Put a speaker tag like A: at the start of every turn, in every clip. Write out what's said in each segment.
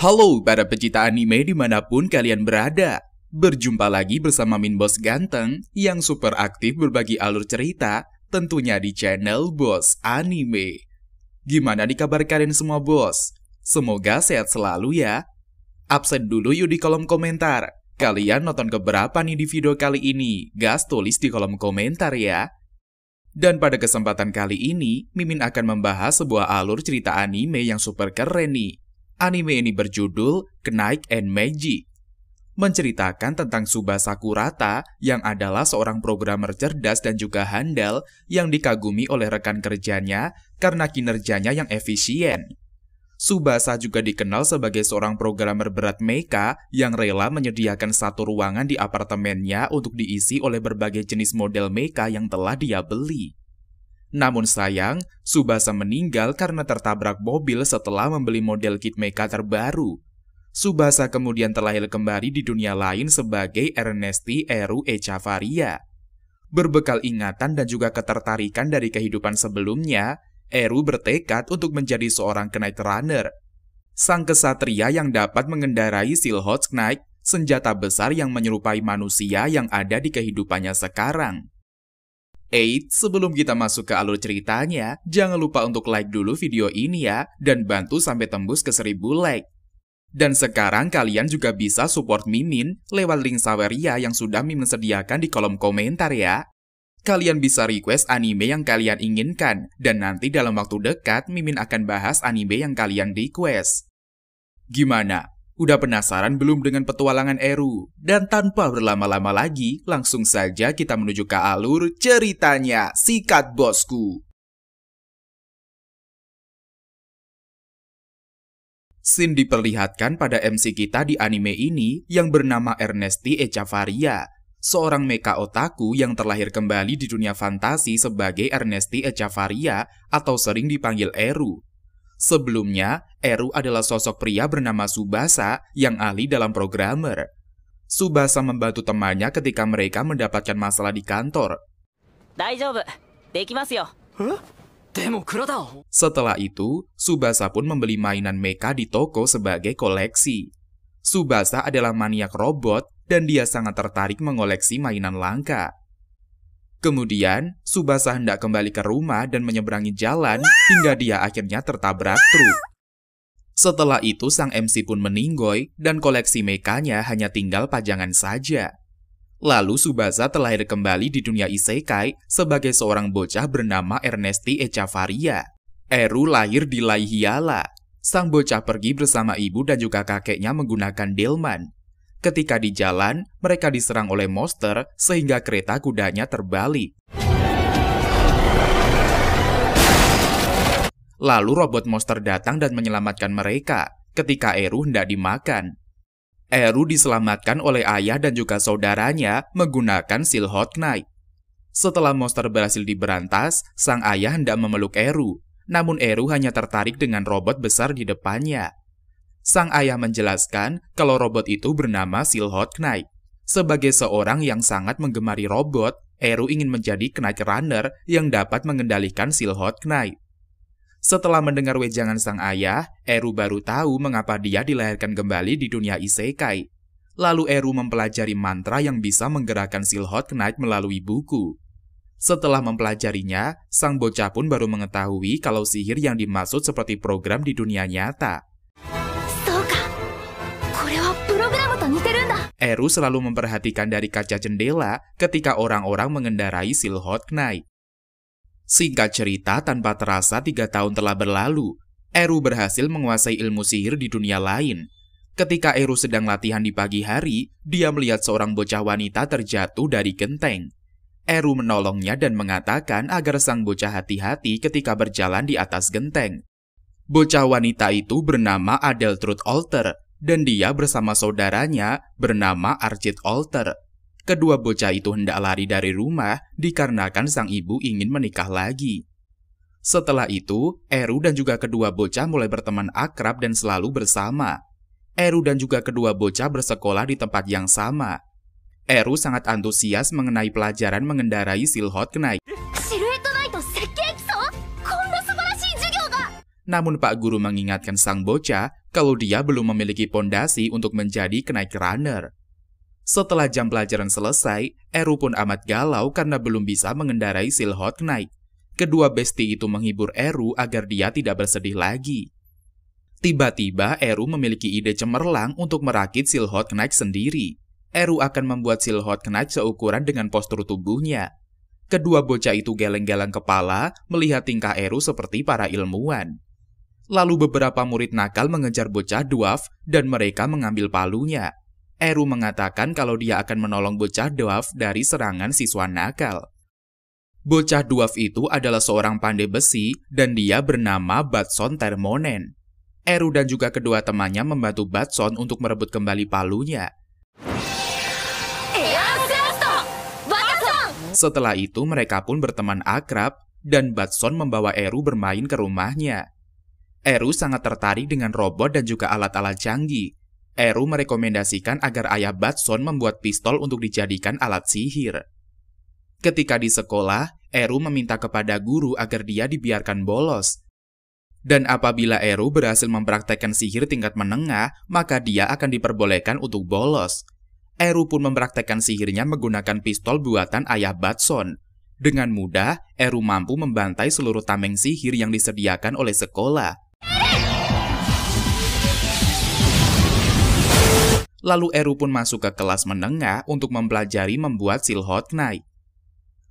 A: Halo para pecinta anime dimanapun kalian berada. Berjumpa lagi bersama Min Bos Ganteng yang super aktif berbagi alur cerita tentunya di channel Bos Anime. Gimana nih kabar kalian semua bos? Semoga sehat selalu ya. Absen dulu yuk di kolom komentar. Kalian nonton keberapa nih di video kali ini? Gas tulis di kolom komentar ya. Dan pada kesempatan kali ini, Mimin akan membahas sebuah alur cerita anime yang super keren nih, Anime ini berjudul Knight and Meiji. Menceritakan tentang Tsubasa Kurata yang adalah seorang programmer cerdas dan juga handal yang dikagumi oleh rekan kerjanya karena kinerjanya yang efisien. Subasa juga dikenal sebagai seorang programmer berat meka yang rela menyediakan satu ruangan di apartemennya untuk diisi oleh berbagai jenis model meka yang telah dia beli. Namun sayang, Subasa meninggal karena tertabrak mobil setelah membeli model kit Kitmeca terbaru. Subasa kemudian terlahir kembali di dunia lain sebagai Ernesti Eru Echavarria. Berbekal ingatan dan juga ketertarikan dari kehidupan sebelumnya, Eru bertekad untuk menjadi seorang Knight Runner. Sang kesatria yang dapat mengendarai Silhouette Knight, senjata besar yang menyerupai manusia yang ada di kehidupannya sekarang. Eits, sebelum kita masuk ke alur ceritanya, jangan lupa untuk like dulu video ini ya, dan bantu sampai tembus ke 1000 like. Dan sekarang kalian juga bisa support Mimin lewat link Saweria yang sudah Mimin sediakan di kolom komentar ya. Kalian bisa request anime yang kalian inginkan, dan nanti dalam waktu dekat Mimin akan bahas anime yang kalian request. Gimana? Udah penasaran belum dengan petualangan Eru? Dan tanpa berlama-lama lagi, langsung saja kita menuju ke alur ceritanya Sikat Bosku. Scene diperlihatkan pada MC kita di anime ini yang bernama Ernesti Echavaria, seorang meka otaku yang terlahir kembali di dunia fantasi sebagai Ernesti Echavaria atau sering dipanggil Eru Sebelumnya, Eru adalah sosok pria bernama Subasa yang ahli dalam programmer. Subasa membantu temannya ketika mereka mendapatkan masalah di kantor. Setelah itu, Subasa pun membeli mainan mecha di toko sebagai koleksi. Subasa adalah maniak robot dan dia sangat tertarik mengoleksi mainan langka. Kemudian, Subasa hendak kembali ke rumah dan menyeberangi jalan hingga dia akhirnya tertabrak truk. Setelah itu sang MC pun meninggoy dan koleksi mekanya hanya tinggal pajangan saja. Lalu Subasa terlahir kembali di dunia isekai sebagai seorang bocah bernama Ernesti Echafaria. Eru lahir di Laihiala. Sang bocah pergi bersama ibu dan juga kakeknya menggunakan delman, Ketika di jalan, mereka diserang oleh monster sehingga kereta kudanya terbalik. Lalu robot monster datang dan menyelamatkan mereka ketika Eru hendak dimakan. Eru diselamatkan oleh ayah dan juga saudaranya menggunakan seal hot knife. Setelah monster berhasil diberantas, sang ayah hendak memeluk Eru, namun Eru hanya tertarik dengan robot besar di depannya. Sang ayah menjelaskan kalau robot itu bernama Silhot Knight. Sebagai seorang yang sangat menggemari robot, Eru ingin menjadi Knight Runner yang dapat mengendalikan Silhot Knight. Setelah mendengar wejangan sang ayah, Eru baru tahu mengapa dia dilahirkan kembali di dunia Isekai. Lalu Eru mempelajari mantra yang bisa menggerakkan Silhot Knight melalui buku. Setelah mempelajarinya, sang bocah pun baru mengetahui kalau sihir yang dimaksud seperti program di dunia nyata. Eru selalu memperhatikan dari kaca jendela ketika orang-orang mengendarai Silhot Knight. Singkat cerita, tanpa terasa tiga tahun telah berlalu. Eru berhasil menguasai ilmu sihir di dunia lain. Ketika Eru sedang latihan di pagi hari, dia melihat seorang bocah wanita terjatuh dari genteng. Eru menolongnya dan mengatakan agar sang bocah hati-hati ketika berjalan di atas genteng. Bocah wanita itu bernama Adel Truth Alter dan dia bersama saudaranya bernama Arjit Alter. Kedua bocah itu hendak lari dari rumah dikarenakan sang ibu ingin menikah lagi. Setelah itu, Eru dan juga kedua bocah mulai berteman akrab dan selalu bersama. Eru dan juga kedua bocah bersekolah di tempat yang sama. Eru sangat antusias mengenai pelajaran mengendarai silhot kenaik. Namun Pak Guru mengingatkan sang bocah kalau dia belum memiliki pondasi untuk menjadi kenaik runner. Setelah jam pelajaran selesai, Eru pun amat galau karena belum bisa mengendarai Silhot naik. Kedua besti itu menghibur Eru agar dia tidak bersedih lagi. Tiba-tiba Eru memiliki ide cemerlang untuk merakit Silhot naik sendiri. Eru akan membuat Silhot naik seukuran dengan postur tubuhnya. Kedua bocah itu geleng-geleng kepala melihat tingkah Eru seperti para ilmuwan. Lalu beberapa murid nakal mengejar bocah Dwarf dan mereka mengambil palunya. Eru mengatakan kalau dia akan menolong bocah Dwarf dari serangan siswa nakal. Bocah Dwarf itu adalah seorang pandai besi dan dia bernama Batson Termonen. Eru dan juga kedua temannya membantu Batson untuk merebut kembali palunya. Iya, Setelah itu mereka pun berteman akrab dan Batson membawa Eru bermain ke rumahnya. Eru sangat tertarik dengan robot dan juga alat-alat canggih. Eru merekomendasikan agar ayah Batson membuat pistol untuk dijadikan alat sihir. Ketika di sekolah, Eru meminta kepada guru agar dia dibiarkan bolos. Dan apabila Eru berhasil mempraktekkan sihir tingkat menengah, maka dia akan diperbolehkan untuk bolos. Eru pun mempraktekkan sihirnya menggunakan pistol buatan ayah Batson. Dengan mudah, Eru mampu membantai seluruh tameng sihir yang disediakan oleh sekolah. Lalu Eru pun masuk ke kelas menengah untuk mempelajari membuat silhot knight.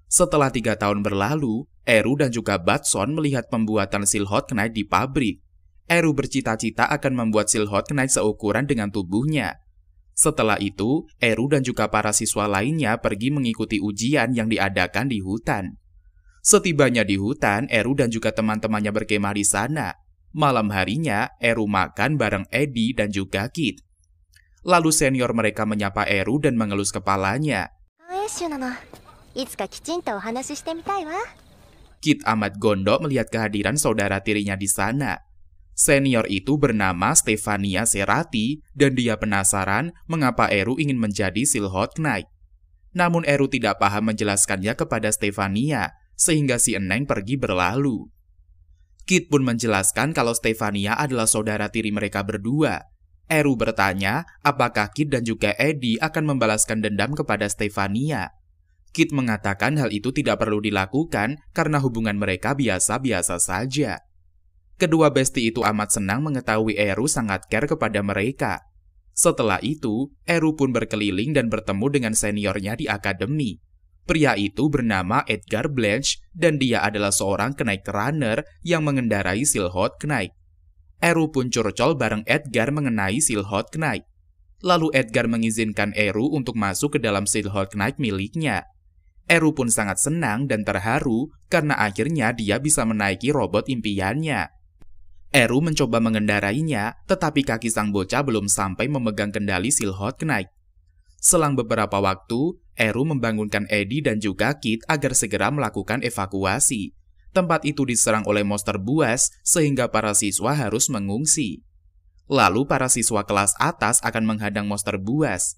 A: Setelah tiga tahun berlalu, Eru dan juga Batson melihat pembuatan silhot knight di pabrik. Eru bercita-cita akan membuat silhot knight seukuran dengan tubuhnya. Setelah itu, Eru dan juga para siswa lainnya pergi mengikuti ujian yang diadakan di hutan. Setibanya di hutan, Eru dan juga teman-temannya berkemah di sana. Malam harinya, Eru makan bareng Eddie dan juga Kit. Lalu senior mereka menyapa Eru dan mengelus kepalanya. Kit amat gondok melihat kehadiran saudara tirinya di sana. Senior itu bernama Stefania Serati dan dia penasaran mengapa Eru ingin menjadi Silhot Knight. Namun Eru tidak paham menjelaskannya kepada Stefania, sehingga si Eneng pergi berlalu. Kit pun menjelaskan kalau Stefania adalah saudara tiri mereka berdua, Eru bertanya apakah Kit dan juga Eddie akan membalaskan dendam kepada Stefania. Kit mengatakan hal itu tidak perlu dilakukan karena hubungan mereka biasa-biasa saja. Kedua besti itu amat senang mengetahui Eru sangat care kepada mereka. Setelah itu, Eru pun berkeliling dan bertemu dengan seniornya di akademi. Pria itu bernama Edgar Blanche dan dia adalah seorang kenaik runner yang mengendarai Silhot kenaik. Eru pun curcol bareng Edgar mengenai Silhot Knight. Lalu Edgar mengizinkan Eru untuk masuk ke dalam Silhot Knight miliknya. Eru pun sangat senang dan terharu karena akhirnya dia bisa menaiki robot impiannya. Eru mencoba mengendarainya, tetapi kaki sang bocah belum sampai memegang kendali Silhot Knight. Selang beberapa waktu, Eru membangunkan Eddie dan juga Kit agar segera melakukan evakuasi tempat itu diserang oleh monster buas sehingga para siswa harus mengungsi. Lalu para siswa kelas atas akan menghadang monster buas.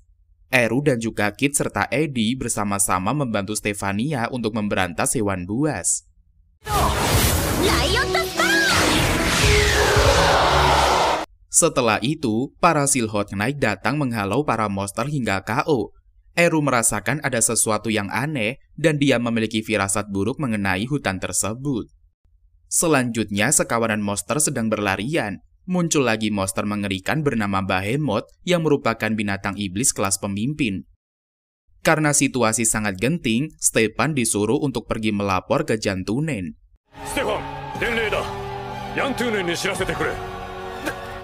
A: Eru dan juga Kit serta Eddie bersama-sama membantu Stefania untuk memberantas hewan buas. Setelah itu, para Silhot Knight datang menghalau para monster hingga KO, Eru merasakan ada sesuatu yang aneh dan dia memiliki firasat buruk mengenai hutan tersebut. Selanjutnya, sekawanan monster sedang berlarian. Muncul lagi monster mengerikan bernama Bahemoth yang merupakan binatang iblis kelas pemimpin. Karena situasi sangat genting, Stefan disuruh untuk pergi melapor ke Jantunen. Stefan,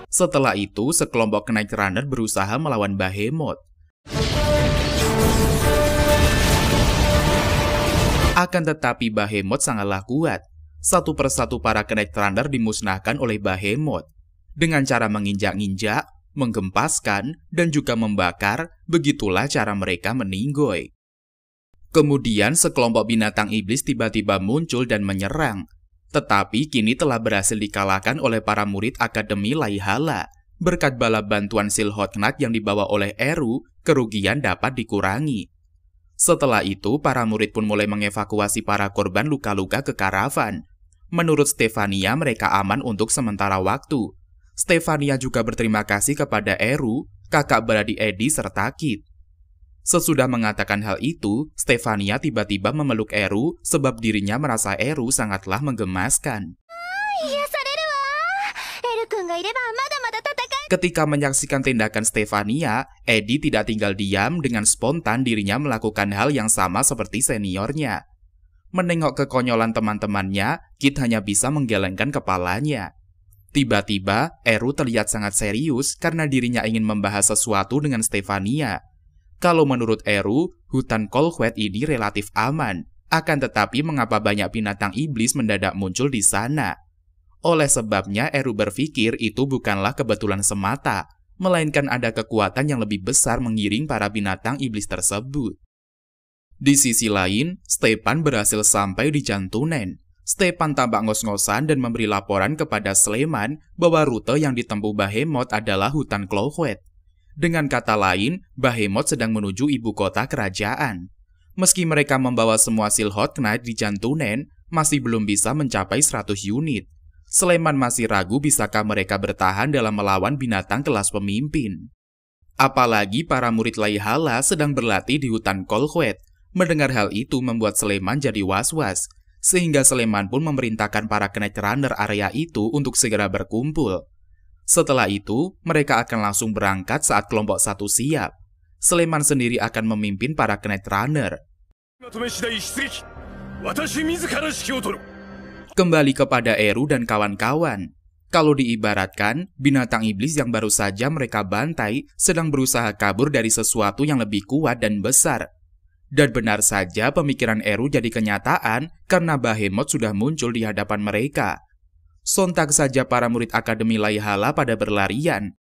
A: Setelah itu, sekelompok Knight Runner berusaha melawan Bahemoth. Akan tetapi Bahemoth sangatlah kuat. Satu persatu para kenaik terandar dimusnahkan oleh Bahemoth. Dengan cara menginjak-injak, menggempaskan, dan juga membakar, begitulah cara mereka meninggoy. Kemudian sekelompok binatang iblis tiba-tiba muncul dan menyerang. Tetapi kini telah berhasil dikalahkan oleh para murid Akademi Laihala. Berkat bala bantuan Silhotnak yang dibawa oleh Eru, kerugian dapat dikurangi. Setelah itu, para murid pun mulai mengevakuasi para korban luka-luka ke karavan. Menurut Stefania, mereka aman untuk sementara waktu. Stefania juga berterima kasih kepada Eru, kakak beradik Edi serta Kit. Sesudah mengatakan hal itu, Stefania tiba-tiba memeluk Eru sebab dirinya merasa Eru sangatlah menggemaskan. Oh, iya, Ketika menyaksikan tindakan Stefania, Eddie tidak tinggal diam dengan spontan dirinya melakukan hal yang sama seperti seniornya. Menengok kekonyolan teman-temannya, Kit hanya bisa menggelengkan kepalanya. Tiba-tiba, Eru terlihat sangat serius karena dirinya ingin membahas sesuatu dengan Stefania. Kalau menurut Eru, hutan Colquet ini relatif aman. Akan tetapi mengapa banyak binatang iblis mendadak muncul di sana? Oleh sebabnya, Eru berpikir itu bukanlah kebetulan semata, melainkan ada kekuatan yang lebih besar mengiring para binatang iblis tersebut. Di sisi lain, Stepan berhasil sampai di Jantunen. Stepan tampak ngos-ngosan dan memberi laporan kepada Sleman bahwa rute yang ditempuh Bahemoth adalah hutan Klohwet. Dengan kata lain, Bahemoth sedang menuju ibu kota kerajaan. Meski mereka membawa semua Silhot Knight di Jantunen, masih belum bisa mencapai 100 unit. Sleman masih ragu bisakah mereka bertahan dalam melawan binatang kelas pemimpin. Apalagi para murid Laihala sedang berlatih di hutan Kolkwet. Mendengar hal itu membuat Sleman jadi was-was, sehingga Sleman pun memerintahkan para Knight Runner area itu untuk segera berkumpul. Setelah itu, mereka akan langsung berangkat saat kelompok satu siap. Sleman sendiri akan memimpin para Knight Runner kembali kepada Eru dan kawan-kawan. Kalau diibaratkan, binatang iblis yang baru saja mereka bantai sedang berusaha kabur dari sesuatu yang lebih kuat dan besar. Dan benar saja pemikiran Eru jadi kenyataan karena Bahemoth sudah muncul di hadapan mereka. Sontak saja para murid Akademi Laihala pada berlarian.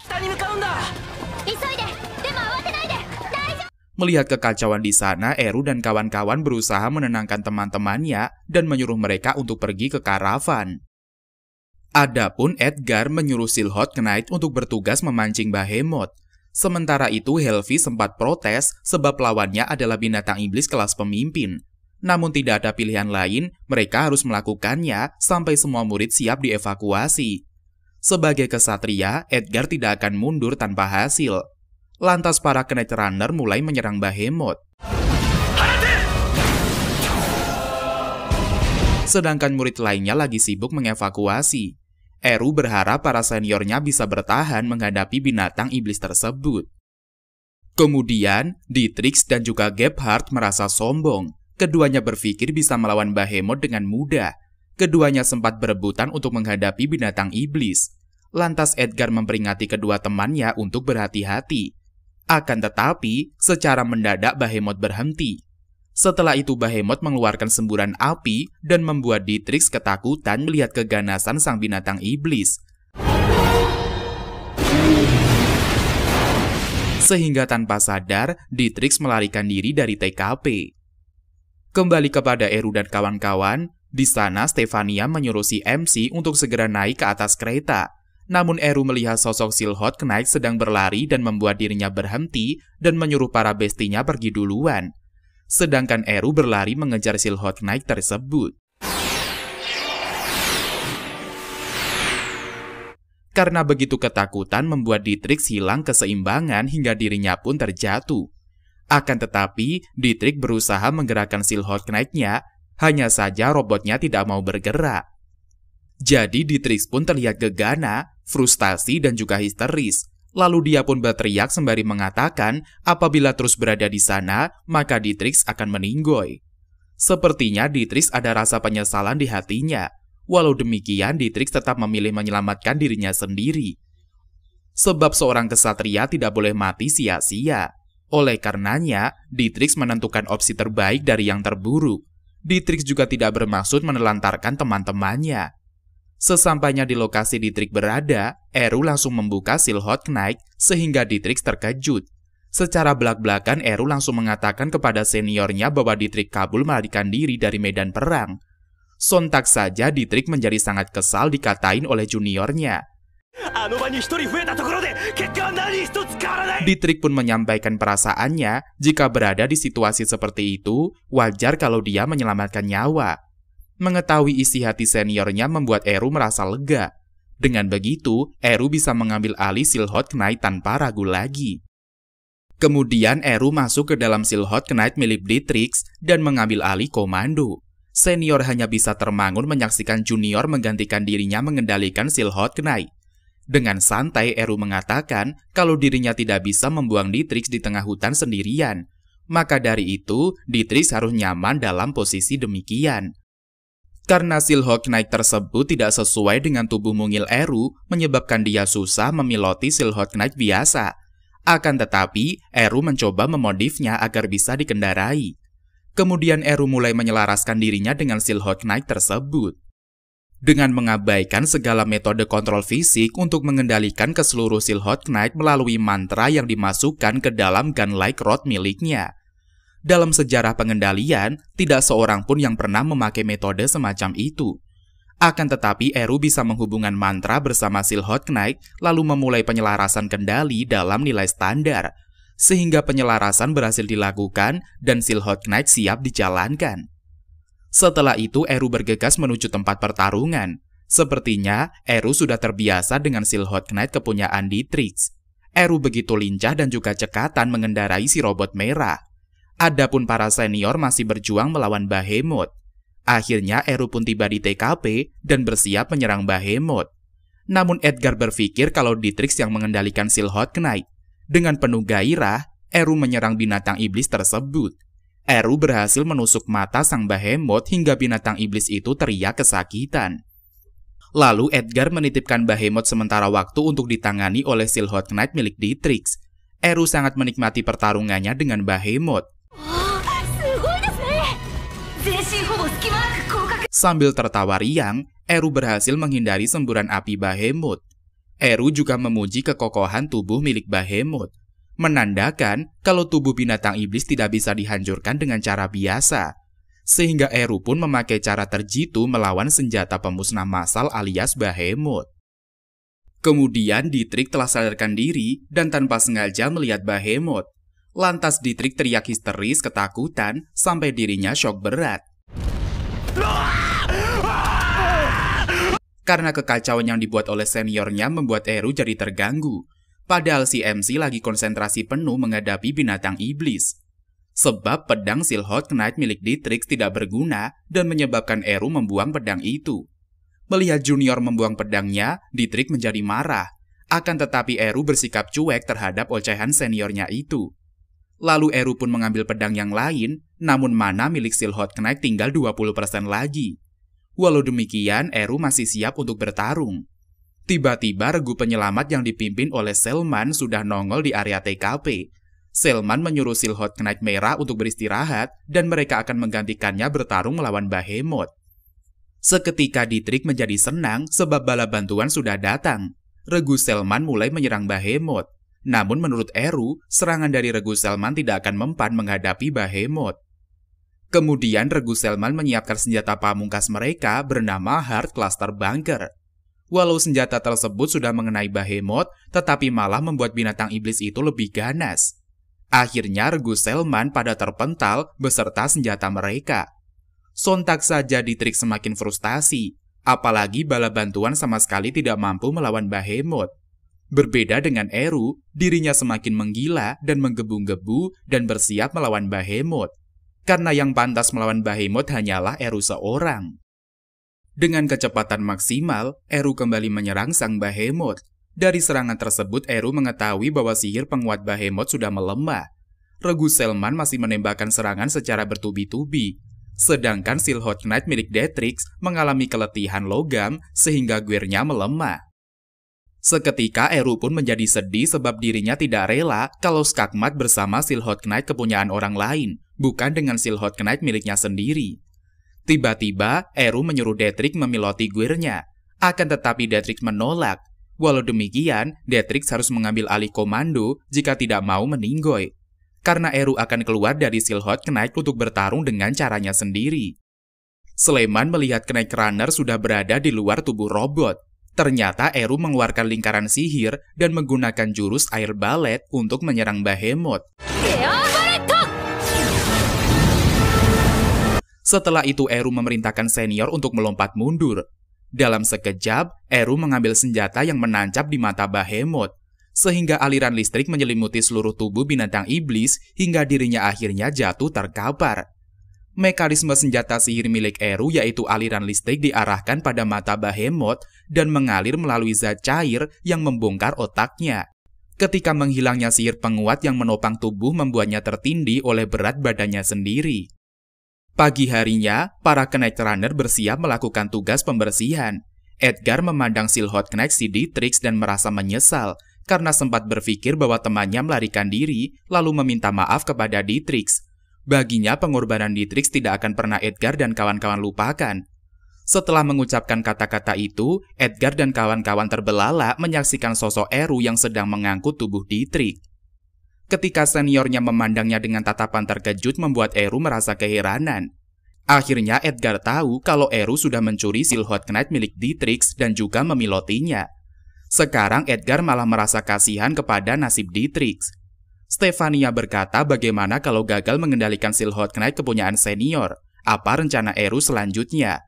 A: Melihat kekacauan di sana, Eru dan kawan-kawan berusaha menenangkan teman-temannya dan menyuruh mereka untuk pergi ke karavan. Adapun Edgar menyuruh Silhot Knight untuk bertugas memancing Bahemoth. Sementara itu, Helvi sempat protes sebab lawannya adalah binatang iblis kelas pemimpin. Namun tidak ada pilihan lain, mereka harus melakukannya sampai semua murid siap dievakuasi. Sebagai kesatria, Edgar tidak akan mundur tanpa hasil. Lantas para Knight Runner mulai menyerang Bahemoth. Sedangkan murid lainnya lagi sibuk mengevakuasi. Eru berharap para seniornya bisa bertahan menghadapi binatang iblis tersebut. Kemudian, Dietrich dan juga Gebhardt merasa sombong. Keduanya berpikir bisa melawan Bahemoth dengan mudah. Keduanya sempat berebutan untuk menghadapi binatang iblis. Lantas Edgar memperingati kedua temannya untuk berhati-hati, akan tetapi, secara mendadak Bahemoth berhenti. Setelah itu Bahemoth mengeluarkan semburan api dan membuat Dietrich ketakutan melihat keganasan sang binatang iblis. Sehingga tanpa sadar, Dietrich melarikan diri dari TKP. Kembali kepada Eru dan kawan-kawan, di sana Stefania menyuruh si MC untuk segera naik ke atas kereta namun Eru melihat sosok Silhot Knight sedang berlari dan membuat dirinya berhenti dan menyuruh para bestinya pergi duluan. Sedangkan Eru berlari mengejar Silhot Knight tersebut. Karena begitu ketakutan membuat Dietrich hilang keseimbangan hingga dirinya pun terjatuh. Akan tetapi, Dietrich berusaha menggerakkan Silhot nya hanya saja robotnya tidak mau bergerak. Jadi Dietrich pun terlihat gegana frustasi, dan juga histeris. Lalu dia pun berteriak sembari mengatakan apabila terus berada di sana, maka Dietrich akan meninggoy. Sepertinya Dietrich ada rasa penyesalan di hatinya. Walau demikian, Dietrich tetap memilih menyelamatkan dirinya sendiri. Sebab seorang kesatria tidak boleh mati sia-sia. Oleh karenanya, Dietrich menentukan opsi terbaik dari yang terburuk. Dietrich juga tidak bermaksud menelantarkan teman-temannya. Sesampainya di lokasi Dietrich berada, Eru langsung membuka seal knight sehingga Dietrich terkejut. Secara belak-belakan Eru langsung mengatakan kepada seniornya bahwa Dietrich Kabul melarikan diri dari medan perang. Sontak saja Dietrich menjadi sangat kesal dikatain oleh juniornya. Dietrich pun menyampaikan perasaannya jika berada di situasi seperti itu, wajar kalau dia menyelamatkan nyawa. Mengetahui isi hati seniornya membuat Eru merasa lega. Dengan begitu, Eru bisa mengambil alih Silhot Knight tanpa ragu lagi. Kemudian Eru masuk ke dalam Silhot Knight milik Dietrich dan mengambil alih komando. Senior hanya bisa termangun menyaksikan junior menggantikan dirinya mengendalikan Silhot Knight. Dengan santai, Eru mengatakan kalau dirinya tidak bisa membuang Dietrich di tengah hutan sendirian. Maka dari itu, Dietrich harus nyaman dalam posisi demikian. Karena silhok naik tersebut tidak sesuai dengan tubuh mungil Eru, menyebabkan dia susah memiloti silhok naik biasa. Akan tetapi, Eru mencoba memodifnya agar bisa dikendarai. Kemudian Eru mulai menyelaraskan dirinya dengan silhok naik tersebut. Dengan mengabaikan segala metode kontrol fisik untuk mengendalikan ke seluruh Silhot Knight melalui mantra yang dimasukkan ke dalam gun-like rod miliknya. Dalam sejarah pengendalian, tidak seorang pun yang pernah memakai metode semacam itu. Akan tetapi, Eru bisa menghubungkan mantra bersama Silhot Knight, lalu memulai penyelarasan kendali dalam nilai standar, sehingga penyelarasan berhasil dilakukan dan Silhot Knight siap dijalankan. Setelah itu, Eru bergegas menuju tempat pertarungan. Sepertinya, Eru sudah terbiasa dengan Silhot Knight kepunyaan Dietrich. Eru begitu lincah dan juga cekatan mengendarai si robot merah. Adapun para senior masih berjuang melawan Bahemoth. Akhirnya Eru pun tiba di TKP dan bersiap menyerang Bahemoth. Namun Edgar berpikir kalau Dietrich yang mengendalikan Silhot Knight. Dengan penuh gairah, Eru menyerang binatang iblis tersebut. Eru berhasil menusuk mata sang Bahemoth hingga binatang iblis itu teriak kesakitan. Lalu Edgar menitipkan Bahemoth sementara waktu untuk ditangani oleh Silhot Knight milik Dietrich. Eru sangat menikmati pertarungannya dengan Bahemoth. Sambil tertawa riang, Eru berhasil menghindari semburan api Bahemut. Eru juga memuji kekokohan tubuh milik Bahemut, menandakan kalau tubuh binatang iblis tidak bisa dihancurkan dengan cara biasa. Sehingga Eru pun memakai cara terjitu melawan senjata pemusnah massal alias Bahemut. Kemudian Dietrich telah sadarkan diri dan tanpa sengaja melihat Bahemut. Lantas Dietrich teriak histeris ketakutan sampai dirinya shock berat. Karena kekacauan yang dibuat oleh seniornya membuat Eru jadi terganggu. Padahal si MC lagi konsentrasi penuh menghadapi binatang iblis. Sebab pedang Silhot Knight milik Dietrich tidak berguna dan menyebabkan Eru membuang pedang itu. Melihat Junior membuang pedangnya, Dietrich menjadi marah. Akan tetapi Eru bersikap cuek terhadap ocehan seniornya itu. Lalu Eru pun mengambil pedang yang lain, namun mana milik Silhot Knight tinggal 20% lagi. Walau demikian, Eru masih siap untuk bertarung. Tiba-tiba regu penyelamat yang dipimpin oleh Selman sudah nongol di area TKP. Selman menyuruh Silhot Knight Merah untuk beristirahat dan mereka akan menggantikannya bertarung melawan Bahemoth. Seketika Dietrich menjadi senang sebab bala bantuan sudah datang. Regu Selman mulai menyerang Bahemoth. Namun menurut Eru, serangan dari Regu Selman tidak akan mempan menghadapi Bahemoth. Kemudian Regu Selman menyiapkan senjata pamungkas mereka bernama Hard Cluster Bunker. Walau senjata tersebut sudah mengenai Bahemoth, tetapi malah membuat binatang iblis itu lebih ganas. Akhirnya Regu Selman pada terpental beserta senjata mereka. Sontak saja Trik semakin frustasi, apalagi bala bantuan sama sekali tidak mampu melawan Bahemoth. Berbeda dengan Eru, dirinya semakin menggila dan menggebu-gebu dan bersiap melawan Bahemoth. Karena yang pantas melawan Bahemoth hanyalah Eru seorang. Dengan kecepatan maksimal, Eru kembali menyerang sang Bahemoth. Dari serangan tersebut, Eru mengetahui bahwa sihir penguat Bahemoth sudah melemah. Regu Selman masih menembakkan serangan secara bertubi-tubi, sedangkan Silhot Knight milik Detrix mengalami keletihan logam sehingga guernya melemah. Seketika Eru pun menjadi sedih sebab dirinya tidak rela kalau skakmat bersama Silhot Knight kepunyaan orang lain, bukan dengan Silhot Knight miliknya sendiri. Tiba-tiba, Eru menyuruh Detrick memiloti guirnya. Akan tetapi Detrick menolak. Walau demikian, Detrick harus mengambil alih komando jika tidak mau meninggoy. Karena Eru akan keluar dari Silhot Knight untuk bertarung dengan caranya sendiri. Sleman melihat Knight Runner sudah berada di luar tubuh robot. Ternyata Eru mengeluarkan lingkaran sihir dan menggunakan jurus air balet untuk menyerang Bahemoth. Setelah itu Eru memerintahkan senior untuk melompat mundur. Dalam sekejap, Eru mengambil senjata yang menancap di mata Bahemoth, sehingga aliran listrik menyelimuti seluruh tubuh binatang iblis hingga dirinya akhirnya jatuh terkapar. Mekanisme senjata sihir milik Eru yaitu aliran listrik diarahkan pada mata Bahemoth dan mengalir melalui zat cair yang membongkar otaknya. Ketika menghilangnya sihir penguat yang menopang tubuh membuatnya tertindih oleh berat badannya sendiri. Pagi harinya, para Knight Runner bersiap melakukan tugas pembersihan. Edgar memandang Silhot Knight si Trix dan merasa menyesal karena sempat berpikir bahwa temannya melarikan diri lalu meminta maaf kepada Dietrich. Baginya pengorbanan Dietrich tidak akan pernah Edgar dan kawan-kawan lupakan. Setelah mengucapkan kata-kata itu, Edgar dan kawan-kawan terbelalak menyaksikan sosok Eru yang sedang mengangkut tubuh Dietrich. Ketika seniornya memandangnya dengan tatapan terkejut membuat Eru merasa keheranan. Akhirnya Edgar tahu kalau Eru sudah mencuri Silhouette Knight milik Dietrich dan juga memilotinya. Sekarang Edgar malah merasa kasihan kepada nasib Dietrich. Stefania berkata bagaimana kalau gagal mengendalikan Silhot Knight kepunyaan senior? Apa rencana Eru selanjutnya?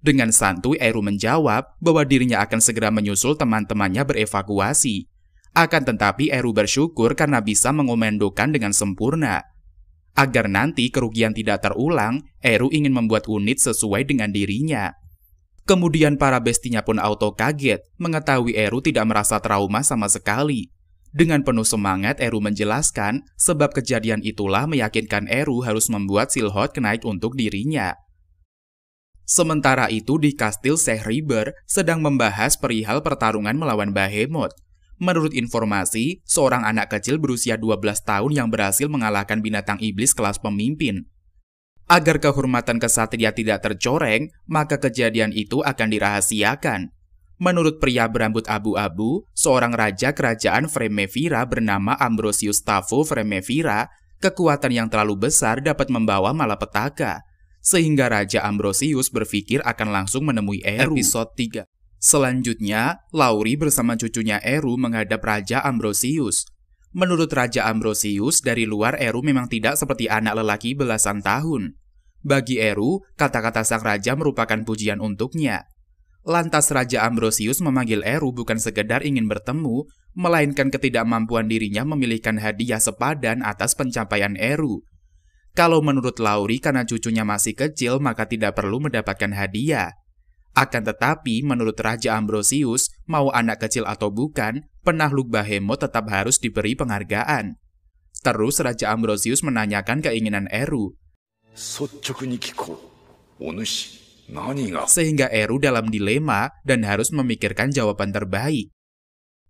A: Dengan santuy Eru menjawab bahwa dirinya akan segera menyusul teman-temannya berevakuasi. Akan tetapi Eru bersyukur karena bisa mengomendokan dengan sempurna. Agar nanti kerugian tidak terulang, Eru ingin membuat unit sesuai dengan dirinya. Kemudian para bestinya pun auto kaget mengetahui Eru tidak merasa trauma sama sekali. Dengan penuh semangat, Eru menjelaskan sebab kejadian itulah meyakinkan Eru harus membuat Silhot kenaik untuk dirinya. Sementara itu di kastil Seh Riber sedang membahas perihal pertarungan melawan Bahemoth. Menurut informasi, seorang anak kecil berusia 12 tahun yang berhasil mengalahkan binatang iblis kelas pemimpin. Agar kehormatan kesatria tidak tercoreng, maka kejadian itu akan dirahasiakan. Menurut pria berambut abu-abu, seorang raja kerajaan Fremevira bernama Ambrosius Tafo Fremevira, kekuatan yang terlalu besar dapat membawa malapetaka, sehingga Raja Ambrosius berpikir akan langsung menemui Eru. Episode 3 Selanjutnya, Lauri bersama cucunya Eru menghadap Raja Ambrosius. Menurut Raja Ambrosius, dari luar Eru memang tidak seperti anak lelaki belasan tahun. Bagi Eru, kata-kata sang raja merupakan pujian untuknya. Lantas Raja Ambrosius memanggil Eru bukan sekedar ingin bertemu, melainkan ketidakmampuan dirinya memilihkan hadiah sepadan atas pencapaian Eru. Kalau menurut Lauri karena cucunya masih kecil maka tidak perlu mendapatkan hadiah. Akan tetapi, menurut Raja Ambrosius, mau anak kecil atau bukan, penahluk Bahemo tetap harus diberi penghargaan. Terus Raja Ambrosius menanyakan keinginan Eru. Sochokuni sehingga Eru dalam dilema dan harus memikirkan jawaban terbaik.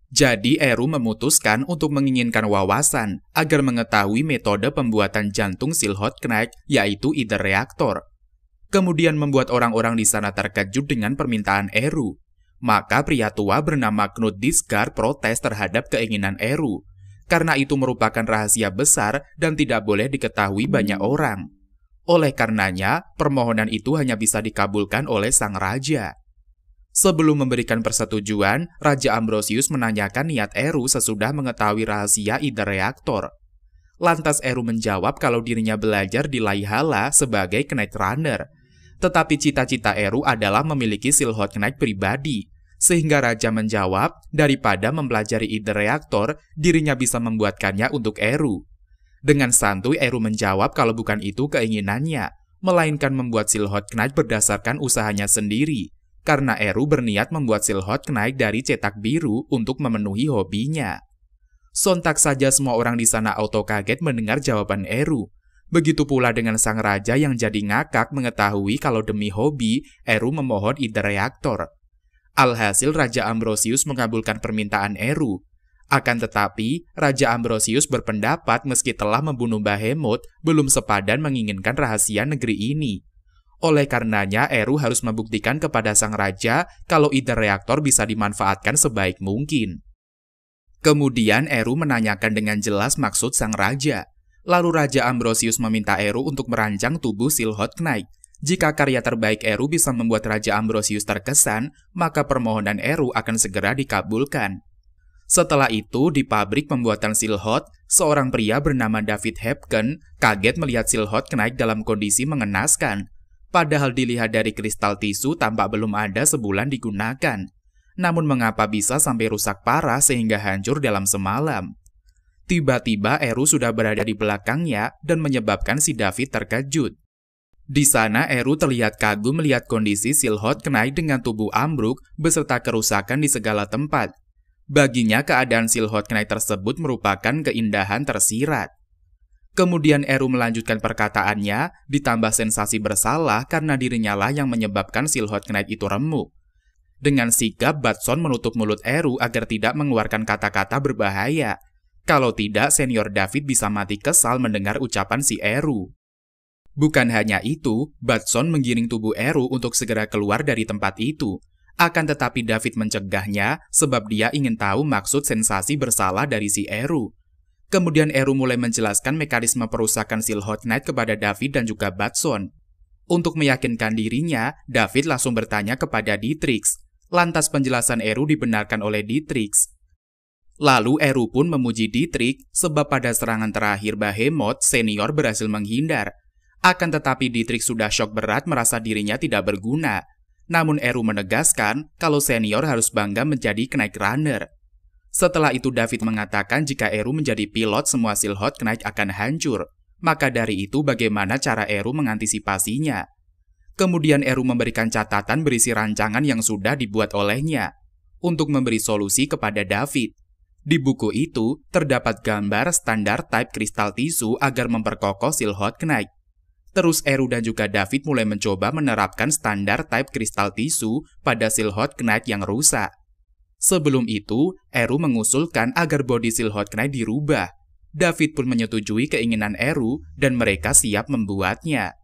A: Jadi Eru memutuskan untuk menginginkan wawasan agar mengetahui metode pembuatan jantung Silhot Knight yaitu either reaktor. Kemudian membuat orang-orang di sana terkejut dengan permintaan Eru. Maka pria tua bernama Knut Disgar protes terhadap keinginan Eru, karena itu merupakan rahasia besar dan tidak boleh diketahui banyak hmm. orang. Oleh karenanya, permohonan itu hanya bisa dikabulkan oleh sang raja. Sebelum memberikan persetujuan, Raja Ambrosius menanyakan niat Eru sesudah mengetahui rahasia ide reaktor. Lantas Eru menjawab kalau dirinya belajar di Laihala sebagai Knight Runner. Tetapi cita-cita Eru adalah memiliki Silhot Knight pribadi. Sehingga Raja menjawab, daripada mempelajari ide reaktor, dirinya bisa membuatkannya untuk Eru. Dengan santuy Eru menjawab kalau bukan itu keinginannya, melainkan membuat Silhot Knight berdasarkan usahanya sendiri, karena Eru berniat membuat Silhot Knight dari cetak biru untuk memenuhi hobinya. Sontak saja semua orang di sana auto kaget mendengar jawaban Eru. Begitu pula dengan sang raja yang jadi ngakak mengetahui kalau demi hobi, Eru memohon ide reaktor. Alhasil Raja Ambrosius mengabulkan permintaan Eru, akan tetapi, Raja Ambrosius berpendapat meski telah membunuh Bahemut belum sepadan menginginkan rahasia negeri ini. Oleh karenanya, Eru harus membuktikan kepada sang raja kalau ide reaktor bisa dimanfaatkan sebaik mungkin. Kemudian Eru menanyakan dengan jelas maksud sang raja. Lalu Raja Ambrosius meminta Eru untuk merancang tubuh Silhot Knight. Jika karya terbaik Eru bisa membuat Raja Ambrosius terkesan, maka permohonan Eru akan segera dikabulkan. Setelah itu, di pabrik pembuatan Silhot, seorang pria bernama David Hepken kaget melihat Silhot kenaik dalam kondisi mengenaskan. Padahal dilihat dari kristal tisu tampak belum ada sebulan digunakan. Namun mengapa bisa sampai rusak parah sehingga hancur dalam semalam? Tiba-tiba Eru sudah berada di belakangnya dan menyebabkan si David terkejut. Di sana Eru terlihat kagum melihat kondisi Silhot kenaik dengan tubuh ambruk beserta kerusakan di segala tempat Baginya keadaan Silhot Knight tersebut merupakan keindahan tersirat. Kemudian Eru melanjutkan perkataannya, ditambah sensasi bersalah karena dirinya lah yang menyebabkan Silhot Knight itu remuk. Dengan sigap, Batson menutup mulut Eru agar tidak mengeluarkan kata-kata berbahaya. Kalau tidak, senior David bisa mati kesal mendengar ucapan si Eru. Bukan hanya itu, Batson menggiring tubuh Eru untuk segera keluar dari tempat itu, akan tetapi David mencegahnya sebab dia ingin tahu maksud sensasi bersalah dari si Eru. Kemudian Eru mulai menjelaskan mekanisme perusakan Silhot Knight kepada David dan juga Batson. Untuk meyakinkan dirinya, David langsung bertanya kepada Dietrich. Lantas penjelasan Eru dibenarkan oleh Dietrich. Lalu Eru pun memuji Dietrich sebab pada serangan terakhir Behemoth, senior berhasil menghindar. Akan tetapi Dietrich sudah shock berat merasa dirinya tidak berguna namun Eru menegaskan kalau senior harus bangga menjadi Knight runner. Setelah itu David mengatakan jika Eru menjadi pilot semua silhot Knight akan hancur. Maka dari itu bagaimana cara Eru mengantisipasinya? Kemudian Eru memberikan catatan berisi rancangan yang sudah dibuat olehnya untuk memberi solusi kepada David. Di buku itu terdapat gambar standar type kristal tisu agar memperkokoh silhot Knight. Terus Eru dan juga David mulai mencoba menerapkan standar type kristal tisu pada Silhot Knight yang rusak. Sebelum itu, Eru mengusulkan agar body Silhot Knight dirubah. David pun menyetujui keinginan Eru dan mereka siap membuatnya.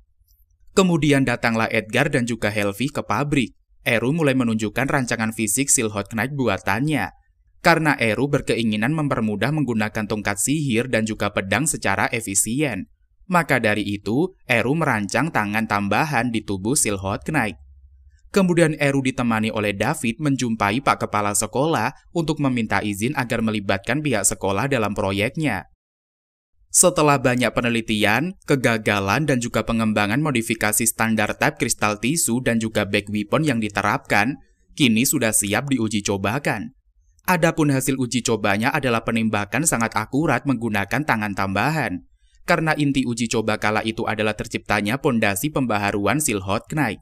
A: Kemudian datanglah Edgar dan juga Helvi ke pabrik. Eru mulai menunjukkan rancangan fisik Silhot Knight buatannya. Karena Eru berkeinginan mempermudah menggunakan tongkat sihir dan juga pedang secara efisien. Maka dari itu, Eru merancang tangan tambahan di tubuh Silhot Knight. Kemudian Eru ditemani oleh David menjumpai Pak Kepala Sekolah untuk meminta izin agar melibatkan pihak sekolah dalam proyeknya. Setelah banyak penelitian, kegagalan dan juga pengembangan modifikasi standar type kristal tisu dan juga back weapon yang diterapkan, kini sudah siap diuji cobakan. Adapun hasil uji cobanya adalah penembakan sangat akurat menggunakan tangan tambahan karena inti uji coba kala itu adalah terciptanya pondasi pembaharuan Silhot Knight.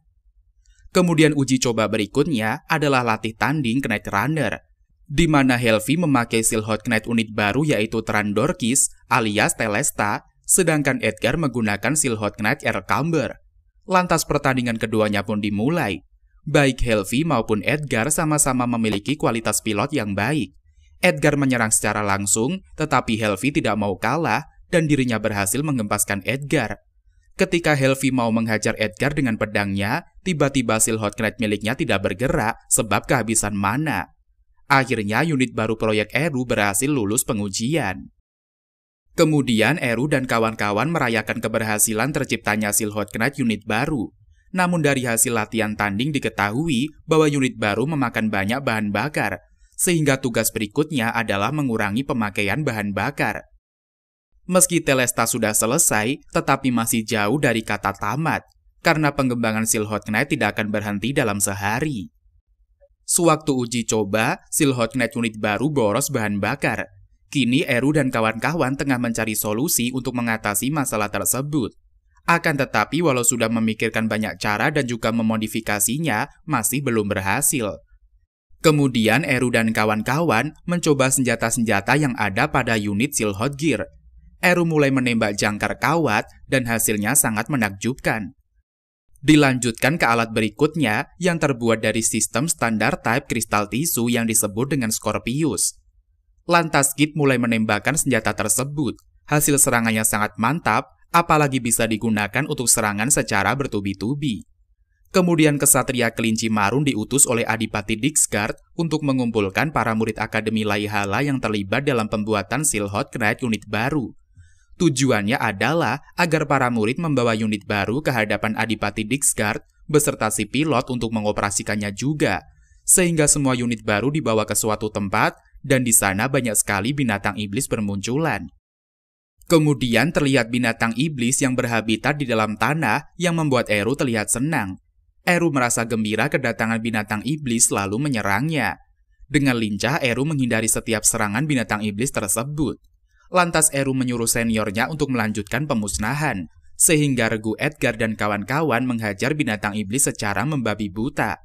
A: Kemudian uji coba berikutnya adalah latih tanding Knight Runner, di mana Helvi memakai Silhot Knight unit baru yaitu Trandorkis alias Telesta, sedangkan Edgar menggunakan Silhot Knight Camber. Lantas pertandingan keduanya pun dimulai. Baik Helvi maupun Edgar sama-sama memiliki kualitas pilot yang baik. Edgar menyerang secara langsung, tetapi Helvi tidak mau kalah dan dirinya berhasil mengempaskan Edgar. Ketika Helvi mau menghajar Edgar dengan pedangnya, tiba-tiba hot knight miliknya tidak bergerak sebab kehabisan mana. Akhirnya unit baru proyek Eru berhasil lulus pengujian. Kemudian Eru dan kawan-kawan merayakan keberhasilan terciptanya hot Knight unit baru. Namun dari hasil latihan tanding diketahui bahwa unit baru memakan banyak bahan bakar, sehingga tugas berikutnya adalah mengurangi pemakaian bahan bakar. Meski Telesta sudah selesai, tetapi masih jauh dari kata tamat, karena pengembangan Silhouette Knight tidak akan berhenti dalam sehari. Sewaktu uji coba, Silhouette Knight unit baru boros bahan bakar. Kini Eru dan kawan-kawan tengah mencari solusi untuk mengatasi masalah tersebut. Akan tetapi walau sudah memikirkan banyak cara dan juga memodifikasinya, masih belum berhasil. Kemudian Eru dan kawan-kawan mencoba senjata-senjata yang ada pada unit Silhouette Gear, Eru mulai menembak jangkar kawat dan hasilnya sangat menakjubkan. Dilanjutkan ke alat berikutnya yang terbuat dari sistem standar type kristal tisu yang disebut dengan Scorpius. Lantas Git mulai menembakkan senjata tersebut. Hasil serangannya sangat mantap, apalagi bisa digunakan untuk serangan secara bertubi-tubi. Kemudian kesatria kelinci marun diutus oleh Adipati Dixgard untuk mengumpulkan para murid Akademi Laihala yang terlibat dalam pembuatan Silhot Knight unit baru. Tujuannya adalah agar para murid membawa unit baru ke hadapan Adipati Dixgard beserta si pilot untuk mengoperasikannya juga, sehingga semua unit baru dibawa ke suatu tempat dan di sana banyak sekali binatang iblis bermunculan. Kemudian terlihat binatang iblis yang berhabitat di dalam tanah yang membuat Eru terlihat senang. Eru merasa gembira kedatangan binatang iblis lalu menyerangnya. Dengan lincah, Eru menghindari setiap serangan binatang iblis tersebut. Lantas Eru menyuruh seniornya untuk melanjutkan pemusnahan, sehingga Regu Edgar dan kawan-kawan menghajar binatang iblis secara membabi buta.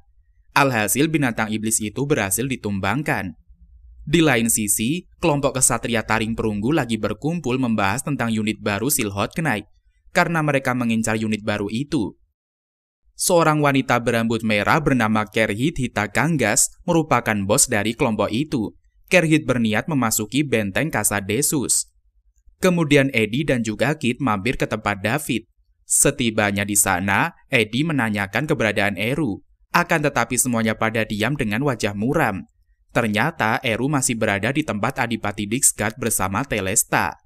A: Alhasil binatang iblis itu berhasil ditumbangkan. Di lain sisi, kelompok kesatria taring perunggu lagi berkumpul membahas tentang unit baru Silhot Knight, karena mereka mengincar unit baru itu. Seorang wanita berambut merah bernama Kerhit Hitakanggas merupakan bos dari kelompok itu, Kerhit berniat memasuki benteng Casa Desus. Kemudian Edi dan juga Kit mampir ke tempat David. Setibanya di sana, Edi menanyakan keberadaan Eru. Akan tetapi semuanya pada diam dengan wajah muram. Ternyata Eru masih berada di tempat Adipati Dixgard bersama Telesta.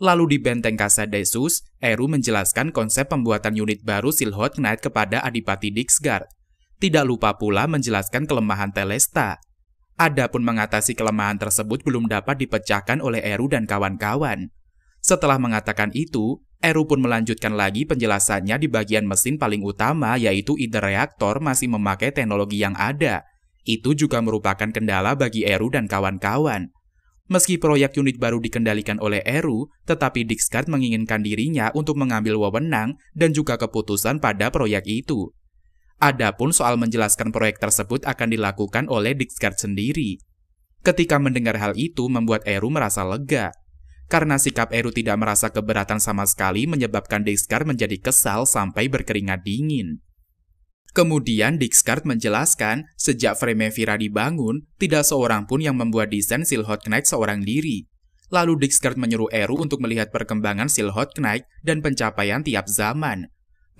A: Lalu di benteng Casa Desus, Eru menjelaskan konsep pembuatan unit baru Silhot Knight kepada Adipati Dixgard. Tidak lupa pula menjelaskan kelemahan Telesta. Adapun mengatasi kelemahan tersebut belum dapat dipecahkan oleh Eru dan kawan-kawan. Setelah mengatakan itu, Eru pun melanjutkan lagi penjelasannya di bagian mesin paling utama yaitu ide reaktor masih memakai teknologi yang ada. Itu juga merupakan kendala bagi Eru dan kawan-kawan. Meski proyek unit baru dikendalikan oleh Eru, tetapi Dixcard menginginkan dirinya untuk mengambil wewenang dan juga keputusan pada proyek itu. Adapun soal menjelaskan proyek tersebut akan dilakukan oleh Dixgard sendiri. Ketika mendengar hal itu membuat Eru merasa lega. Karena sikap Eru tidak merasa keberatan sama sekali menyebabkan Dixgard menjadi kesal sampai berkeringat dingin. Kemudian Dixgard menjelaskan, sejak frame Vira dibangun, tidak seorang pun yang membuat desain Silhot Knight seorang diri. Lalu Dixgard menyuruh Eru untuk melihat perkembangan Silhot Knight dan pencapaian tiap zaman,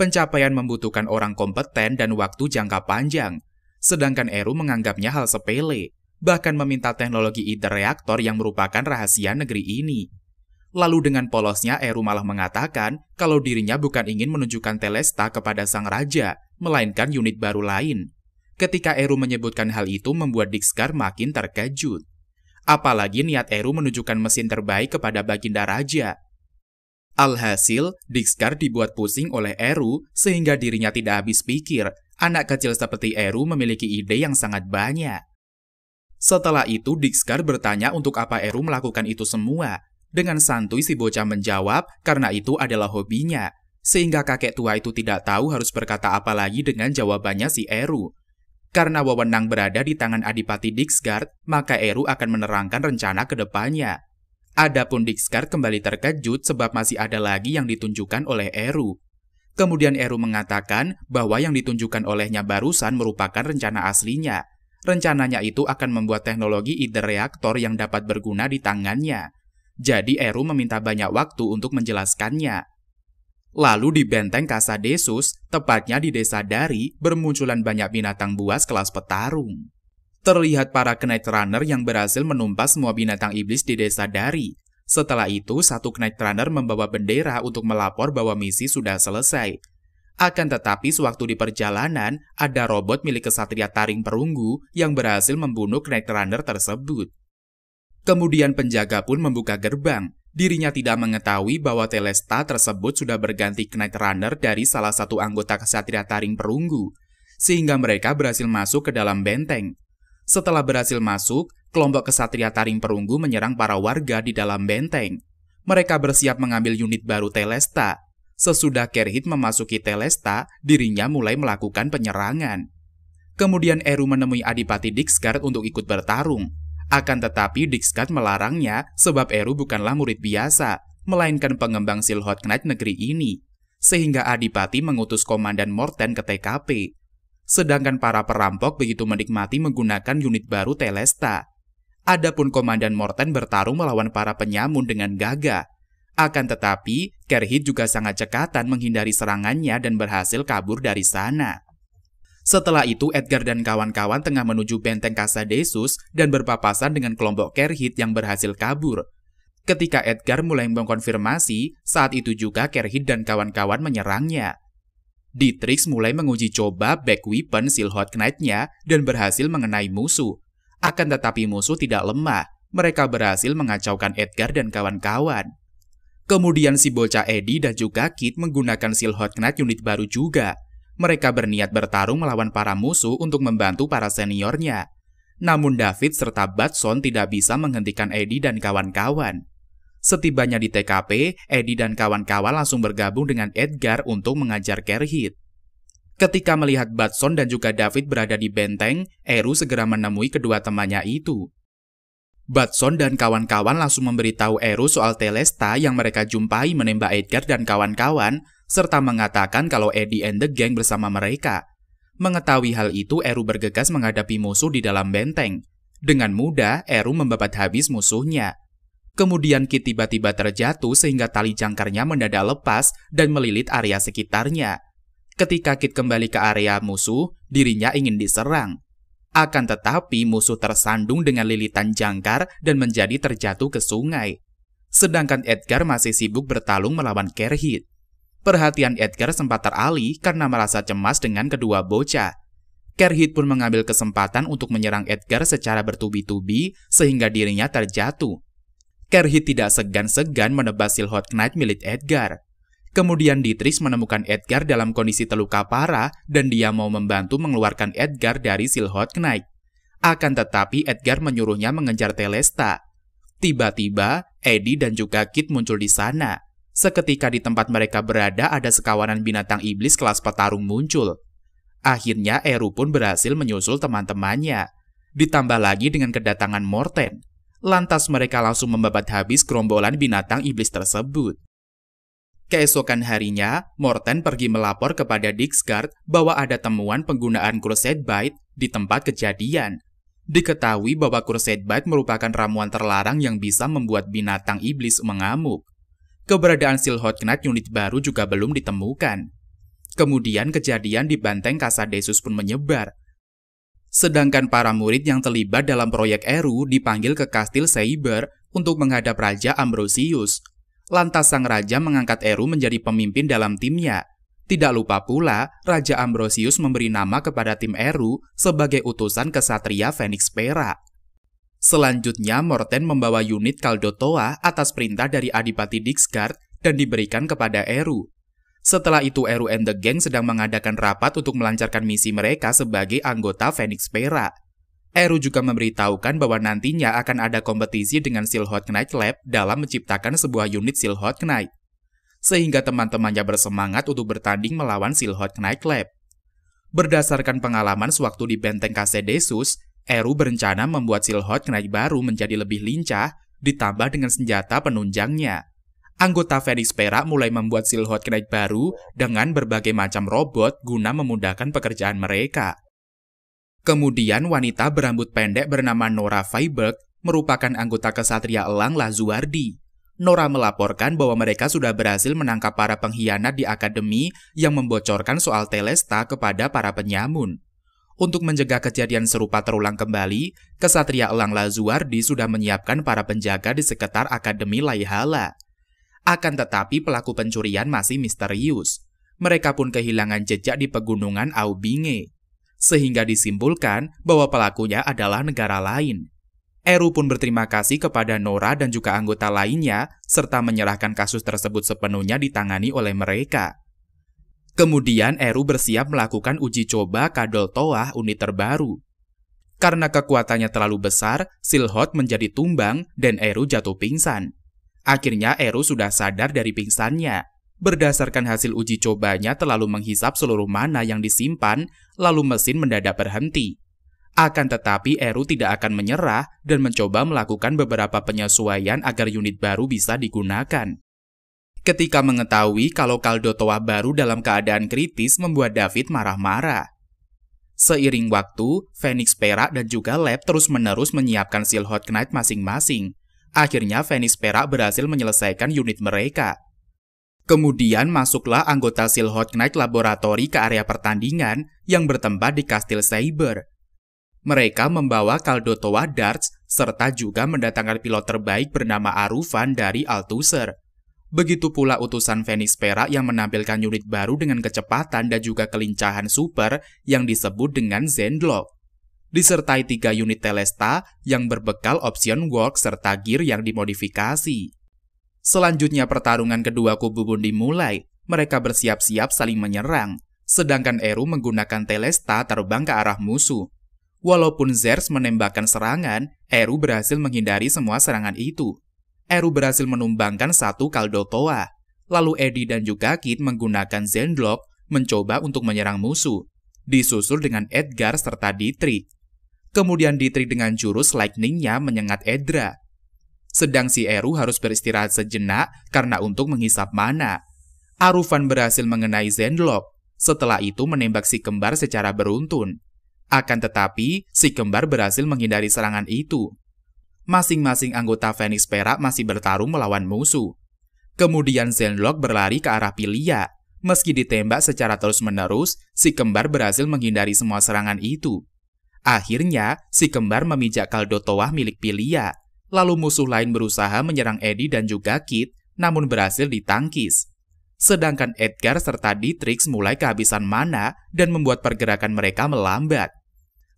A: pencapaian membutuhkan orang kompeten dan waktu jangka panjang. Sedangkan Eru menganggapnya hal sepele, bahkan meminta teknologi ITER reaktor yang merupakan rahasia negeri ini. Lalu dengan polosnya Eru malah mengatakan kalau dirinya bukan ingin menunjukkan Telesta kepada sang raja, melainkan unit baru lain. Ketika Eru menyebutkan hal itu membuat Dixgar makin terkejut. Apalagi niat Eru menunjukkan mesin terbaik kepada Baginda Raja, Alhasil, Dixkar dibuat pusing oleh Eru sehingga dirinya tidak habis pikir. Anak kecil seperti Eru memiliki ide yang sangat banyak. Setelah itu, Dixkar bertanya untuk apa Eru melakukan itu semua. Dengan santuy si bocah menjawab karena itu adalah hobinya. Sehingga kakek tua itu tidak tahu harus berkata apa lagi dengan jawabannya si Eru. Karena wewenang berada di tangan Adipati Dixgard, maka Eru akan menerangkan rencana kedepannya. depannya. Adapun Dixcar kembali terkejut sebab masih ada lagi yang ditunjukkan oleh Eru. Kemudian Eru mengatakan bahwa yang ditunjukkan olehnya barusan merupakan rencana aslinya. Rencananya itu akan membuat teknologi ide reaktor yang dapat berguna di tangannya. Jadi Eru meminta banyak waktu untuk menjelaskannya. Lalu di benteng Kasa Desus, tepatnya di desa Dari, bermunculan banyak binatang buas kelas petarung. Terlihat para Knight Runner yang berhasil menumpas semua binatang iblis di desa Dari. Setelah itu, satu Knight Runner membawa bendera untuk melapor bahwa misi sudah selesai. Akan tetapi sewaktu di perjalanan, ada robot milik kesatria Taring Perunggu yang berhasil membunuh Knight Runner tersebut. Kemudian penjaga pun membuka gerbang. Dirinya tidak mengetahui bahwa Telesta tersebut sudah berganti Knight Runner dari salah satu anggota kesatria Taring Perunggu, sehingga mereka berhasil masuk ke dalam benteng. Setelah berhasil masuk, kelompok kesatria taring perunggu menyerang para warga di dalam benteng. Mereka bersiap mengambil unit baru Telesta. Sesudah Kerhit memasuki Telesta, dirinya mulai melakukan penyerangan. Kemudian Eru menemui Adipati Dixgard untuk ikut bertarung. Akan tetapi Dixgard melarangnya sebab Eru bukanlah murid biasa, melainkan pengembang Silhot Knight negeri ini. Sehingga Adipati mengutus Komandan Morten ke TKP. Sedangkan para perampok begitu menikmati menggunakan unit baru Telesta. Adapun Komandan Morten bertarung melawan para penyamun dengan gagah. Akan tetapi, Kerhit juga sangat cekatan menghindari serangannya dan berhasil kabur dari sana. Setelah itu, Edgar dan kawan-kawan tengah menuju benteng Casa Desus dan berpapasan dengan kelompok Kerhit yang berhasil kabur. Ketika Edgar mulai mengkonfirmasi, saat itu juga Kerhit dan kawan-kawan menyerangnya. Dietrich mulai menguji coba back weapon Silhot Knight-nya dan berhasil mengenai musuh. Akan tetapi musuh tidak lemah, mereka berhasil mengacaukan Edgar dan kawan-kawan. Kemudian si bocah Eddie dan juga Kit menggunakan Silhot Knight unit baru juga. Mereka berniat bertarung melawan para musuh untuk membantu para seniornya. Namun David serta Batson tidak bisa menghentikan Eddie dan kawan-kawan. Setibanya di TKP, Edi dan kawan-kawan langsung bergabung dengan Edgar untuk mengajar Kerhit. Ketika melihat Batson dan juga David berada di benteng, Eru segera menemui kedua temannya itu. Batson dan kawan-kawan langsung memberitahu Eru soal Telesta yang mereka jumpai menembak Edgar dan kawan-kawan, serta mengatakan kalau Eddie and the gang bersama mereka. Mengetahui hal itu, Eru bergegas menghadapi musuh di dalam benteng. Dengan mudah, Eru membabat habis musuhnya. Kemudian Kit tiba-tiba terjatuh sehingga tali jangkarnya mendadak lepas dan melilit area sekitarnya. Ketika Kit kembali ke area musuh, dirinya ingin diserang. Akan tetapi musuh tersandung dengan lilitan jangkar dan menjadi terjatuh ke sungai. Sedangkan Edgar masih sibuk bertalung melawan Kerhit. Perhatian Edgar sempat teralih karena merasa cemas dengan kedua bocah. Kerhit pun mengambil kesempatan untuk menyerang Edgar secara bertubi-tubi sehingga dirinya terjatuh. Kerhi tidak segan-segan menebas silhot knight milik Edgar. Kemudian Dietrich menemukan Edgar dalam kondisi terluka parah dan dia mau membantu mengeluarkan Edgar dari silhot knight. Akan tetapi Edgar menyuruhnya mengejar Telesta. Tiba-tiba, Eddie dan juga Kit muncul di sana. Seketika di tempat mereka berada ada sekawanan binatang iblis kelas petarung muncul. Akhirnya Eru pun berhasil menyusul teman-temannya. Ditambah lagi dengan kedatangan Morten. Lantas mereka langsung membabat habis gerombolan binatang iblis tersebut. Keesokan harinya, Morten pergi melapor kepada Dixgard bahwa ada temuan penggunaan Crusade Bite di tempat kejadian. Diketahui bahwa Crusade Bite merupakan ramuan terlarang yang bisa membuat binatang iblis mengamuk. Keberadaan Silhotknat unit baru juga belum ditemukan. Kemudian kejadian di Banteng Kasadesus pun menyebar, Sedangkan para murid yang terlibat dalam proyek Eru dipanggil ke kastil Seiber untuk menghadap Raja Ambrosius. Lantas sang raja mengangkat Eru menjadi pemimpin dalam timnya. Tidak lupa pula, Raja Ambrosius memberi nama kepada tim Eru sebagai utusan kesatria Phoenix Pera. Selanjutnya, Morten membawa unit Kaldotoa atas perintah dari Adipati Dixgard dan diberikan kepada Eru. Setelah itu Eru and the Gang sedang mengadakan rapat untuk melancarkan misi mereka sebagai anggota Phoenix Pera. Eru juga memberitahukan bahwa nantinya akan ada kompetisi dengan Silhouette Knight Lab dalam menciptakan sebuah unit Silhouette Knight. Sehingga teman-temannya bersemangat untuk bertanding melawan Silhouette Knight Lab. Berdasarkan pengalaman sewaktu di benteng Kasedesus, Eru berencana membuat Silhouette Knight baru menjadi lebih lincah, ditambah dengan senjata penunjangnya. Anggota Fenix Perak mulai membuat silhouette knight baru dengan berbagai macam robot guna memudahkan pekerjaan mereka. Kemudian wanita berambut pendek bernama Nora Feiberg merupakan anggota kesatria elang Lazuardi. Nora melaporkan bahwa mereka sudah berhasil menangkap para pengkhianat di akademi yang membocorkan soal Telesta kepada para penyamun. Untuk mencegah kejadian serupa terulang kembali, kesatria elang Lazuardi sudah menyiapkan para penjaga di sekitar akademi Laihala. Akan tetapi pelaku pencurian masih misterius. Mereka pun kehilangan jejak di pegunungan Aubinge. Sehingga disimpulkan bahwa pelakunya adalah negara lain. Eru pun berterima kasih kepada Nora dan juga anggota lainnya, serta menyerahkan kasus tersebut sepenuhnya ditangani oleh mereka. Kemudian Eru bersiap melakukan uji coba Kadol Toa unit terbaru. Karena kekuatannya terlalu besar, Silhot menjadi tumbang dan Eru jatuh pingsan. Akhirnya Eru sudah sadar dari pingsannya. Berdasarkan hasil uji cobanya terlalu menghisap seluruh mana yang disimpan, lalu mesin mendadak berhenti. Akan tetapi Eru tidak akan menyerah dan mencoba melakukan beberapa penyesuaian agar unit baru bisa digunakan. Ketika mengetahui kalau kaldo toa baru dalam keadaan kritis membuat David marah-marah. Seiring waktu, Phoenix Perak dan juga Lab terus-menerus menyiapkan silhot knight masing-masing. Akhirnya Venice Perak berhasil menyelesaikan unit mereka. Kemudian masuklah anggota Silhot Knight Laboratory ke area pertandingan yang bertempat di Kastil Cyber. Mereka membawa toa Darts serta juga mendatangkan pilot terbaik bernama Arufan dari Althusser. Begitu pula utusan Venice Perak yang menampilkan unit baru dengan kecepatan dan juga kelincahan super yang disebut dengan Zendlock disertai tiga unit Telesta yang berbekal option work serta gear yang dimodifikasi. Selanjutnya pertarungan kedua kubu pun dimulai, mereka bersiap-siap saling menyerang, sedangkan Eru menggunakan Telesta terbang ke arah musuh. Walaupun Zers menembakkan serangan, Eru berhasil menghindari semua serangan itu. Eru berhasil menumbangkan satu Kaldotoa, lalu Eddie dan juga Kit menggunakan Zendlock mencoba untuk menyerang musuh, disusul dengan Edgar serta Dietrich. Kemudian Ditri dengan jurus lightningnya menyengat Edra. Sedang si Eru harus beristirahat sejenak karena untuk menghisap mana. Arufan berhasil mengenai Zendlock. Setelah itu menembak si kembar secara beruntun. Akan tetapi, si kembar berhasil menghindari serangan itu. Masing-masing anggota Phoenix Perak masih bertarung melawan musuh. Kemudian Zenlock berlari ke arah Pilia. Meski ditembak secara terus-menerus, si kembar berhasil menghindari semua serangan itu. Akhirnya, si kembar memijak kaldo toah milik Pilia. Lalu musuh lain berusaha menyerang Eddie dan juga Kit, namun berhasil ditangkis. Sedangkan Edgar serta Dietrich mulai kehabisan mana dan membuat pergerakan mereka melambat.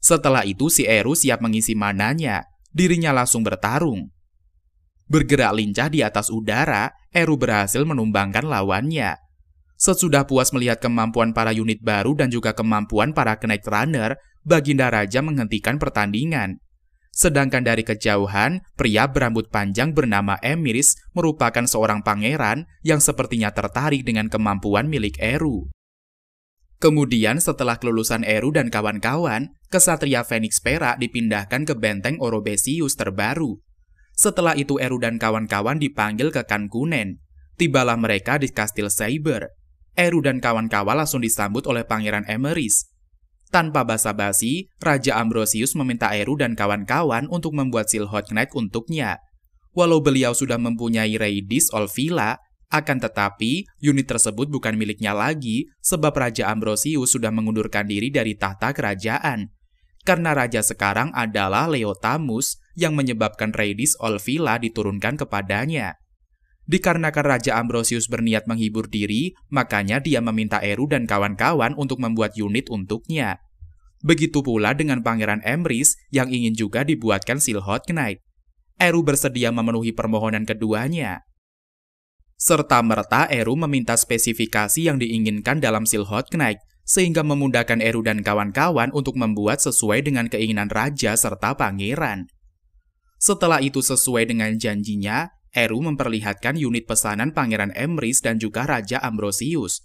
A: Setelah itu si Eru siap mengisi mananya, dirinya langsung bertarung. Bergerak lincah di atas udara, Eru berhasil menumbangkan lawannya. Sesudah puas melihat kemampuan para unit baru dan juga kemampuan para Knight Runner, Baginda Raja menghentikan pertandingan. Sedangkan dari kejauhan, pria berambut panjang bernama Emiris merupakan seorang pangeran yang sepertinya tertarik dengan kemampuan milik Eru. Kemudian setelah kelulusan Eru dan kawan-kawan, kesatria Fenix Perak dipindahkan ke benteng Orobesius terbaru. Setelah itu Eru dan kawan-kawan dipanggil ke Kankunen. Tibalah mereka di Kastil Saber. Eru dan kawan-kawan langsung disambut oleh Pangeran Emeris. Tanpa basa-basi, Raja Ambrosius meminta Eru dan kawan-kawan untuk membuat Silhot Knight untuknya. Walau beliau sudah mempunyai Raidis Olvila, akan tetapi unit tersebut bukan miliknya lagi sebab Raja Ambrosius sudah mengundurkan diri dari tahta kerajaan. Karena raja sekarang adalah Leotamus yang menyebabkan Raidis Olvila diturunkan kepadanya. Dikarenakan Raja Ambrosius berniat menghibur diri, makanya dia meminta Eru dan kawan-kawan untuk membuat unit untuknya. Begitu pula dengan Pangeran Emrys yang ingin juga dibuatkan Silhot Knight. Eru bersedia memenuhi permohonan keduanya. Serta merta Eru meminta spesifikasi yang diinginkan dalam Silhot Knight, sehingga memudahkan Eru dan kawan-kawan untuk membuat sesuai dengan keinginan raja serta pangeran. Setelah itu sesuai dengan janjinya, Eru memperlihatkan unit pesanan Pangeran Emrys dan juga Raja Ambrosius.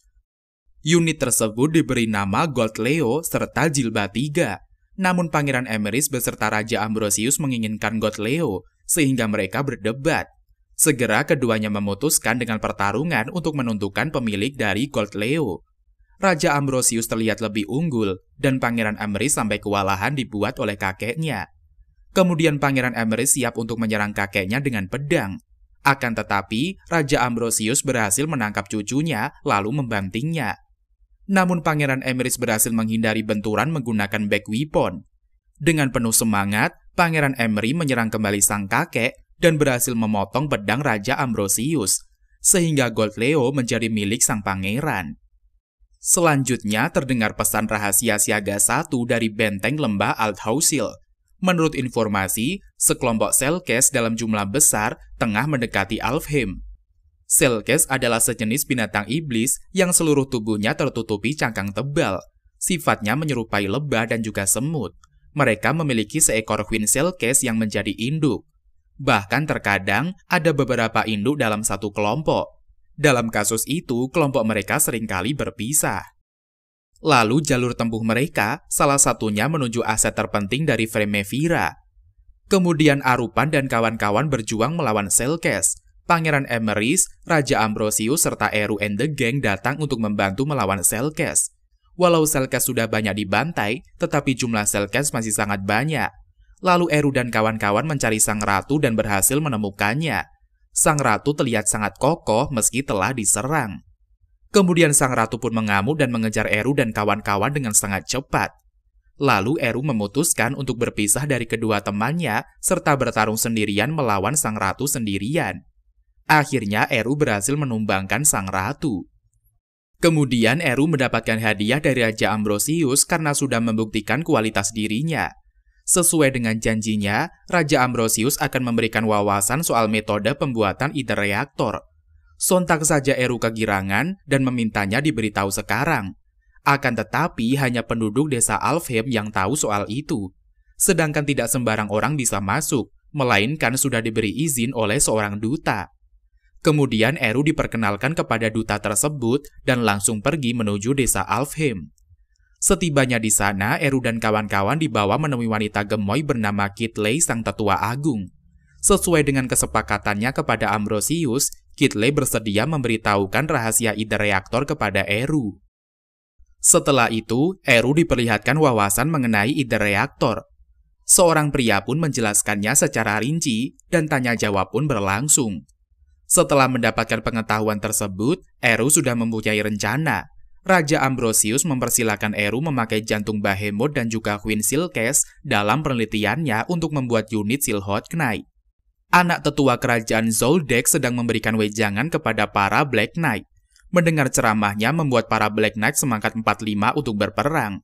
A: Unit tersebut diberi nama Gold Leo serta Jilba 3. Namun Pangeran Emrys beserta Raja Ambrosius menginginkan Gold Leo, sehingga mereka berdebat. Segera keduanya memutuskan dengan pertarungan untuk menentukan pemilik dari Gold Leo. Raja Ambrosius terlihat lebih unggul, dan Pangeran Emrys sampai kewalahan dibuat oleh kakeknya. Kemudian Pangeran Emrys siap untuk menyerang kakeknya dengan pedang. Akan tetapi, Raja Ambrosius berhasil menangkap cucunya lalu membantingnya. Namun Pangeran Emrys berhasil menghindari benturan menggunakan back weapon. Dengan penuh semangat, Pangeran Emery menyerang kembali sang kakek dan berhasil memotong pedang Raja Ambrosius, sehingga Gold Leo menjadi milik sang pangeran. Selanjutnya terdengar pesan rahasia siaga satu dari benteng lembah Althausil Menurut informasi, sekelompok selkes dalam jumlah besar tengah mendekati Alfheim. Selkes adalah sejenis binatang iblis yang seluruh tubuhnya tertutupi cangkang tebal. Sifatnya menyerupai lebah dan juga semut. Mereka memiliki seekor queen selkes yang menjadi induk. Bahkan terkadang ada beberapa induk dalam satu kelompok. Dalam kasus itu, kelompok mereka seringkali berpisah. Lalu jalur tempuh mereka, salah satunya menuju aset terpenting dari Fremevira. Kemudian Arupan dan kawan-kawan berjuang melawan Selkes. Pangeran Emerys, Raja Ambrosius, serta Eru and the Gang datang untuk membantu melawan Selkes. Walau Selkes sudah banyak dibantai, tetapi jumlah Selkes masih sangat banyak. Lalu Eru dan kawan-kawan mencari sang ratu dan berhasil menemukannya. Sang ratu terlihat sangat kokoh meski telah diserang. Kemudian sang ratu pun mengamuk dan mengejar Eru dan kawan-kawan dengan sangat cepat. Lalu Eru memutuskan untuk berpisah dari kedua temannya serta bertarung sendirian melawan sang ratu sendirian. Akhirnya Eru berhasil menumbangkan sang ratu. Kemudian Eru mendapatkan hadiah dari Raja Ambrosius karena sudah membuktikan kualitas dirinya. Sesuai dengan janjinya, Raja Ambrosius akan memberikan wawasan soal metode pembuatan iter reaktor, Sontak saja Eru kegirangan dan memintanya diberitahu sekarang. Akan tetapi hanya penduduk desa Alfheim yang tahu soal itu. Sedangkan tidak sembarang orang bisa masuk, melainkan sudah diberi izin oleh seorang duta. Kemudian Eru diperkenalkan kepada duta tersebut dan langsung pergi menuju desa Alfheim. Setibanya di sana, Eru dan kawan-kawan dibawa menemui wanita gemoy bernama Kitley sang tetua agung. Sesuai dengan kesepakatannya kepada Ambrosius, Kitley bersedia memberitahukan rahasia ide reaktor kepada Eru. Setelah itu, Eru diperlihatkan wawasan mengenai ide reaktor. Seorang pria pun menjelaskannya secara rinci dan tanya jawab pun berlangsung. Setelah mendapatkan pengetahuan tersebut, Eru sudah mempunyai rencana. Raja Ambrosius mempersilahkan Eru memakai jantung Bahemut dan juga Queen Silkes dalam penelitiannya untuk membuat unit Silhot Knight. Anak tetua kerajaan Zoldek sedang memberikan wejangan kepada para Black Knight. Mendengar ceramahnya membuat para Black Knight semangat 45 untuk berperang.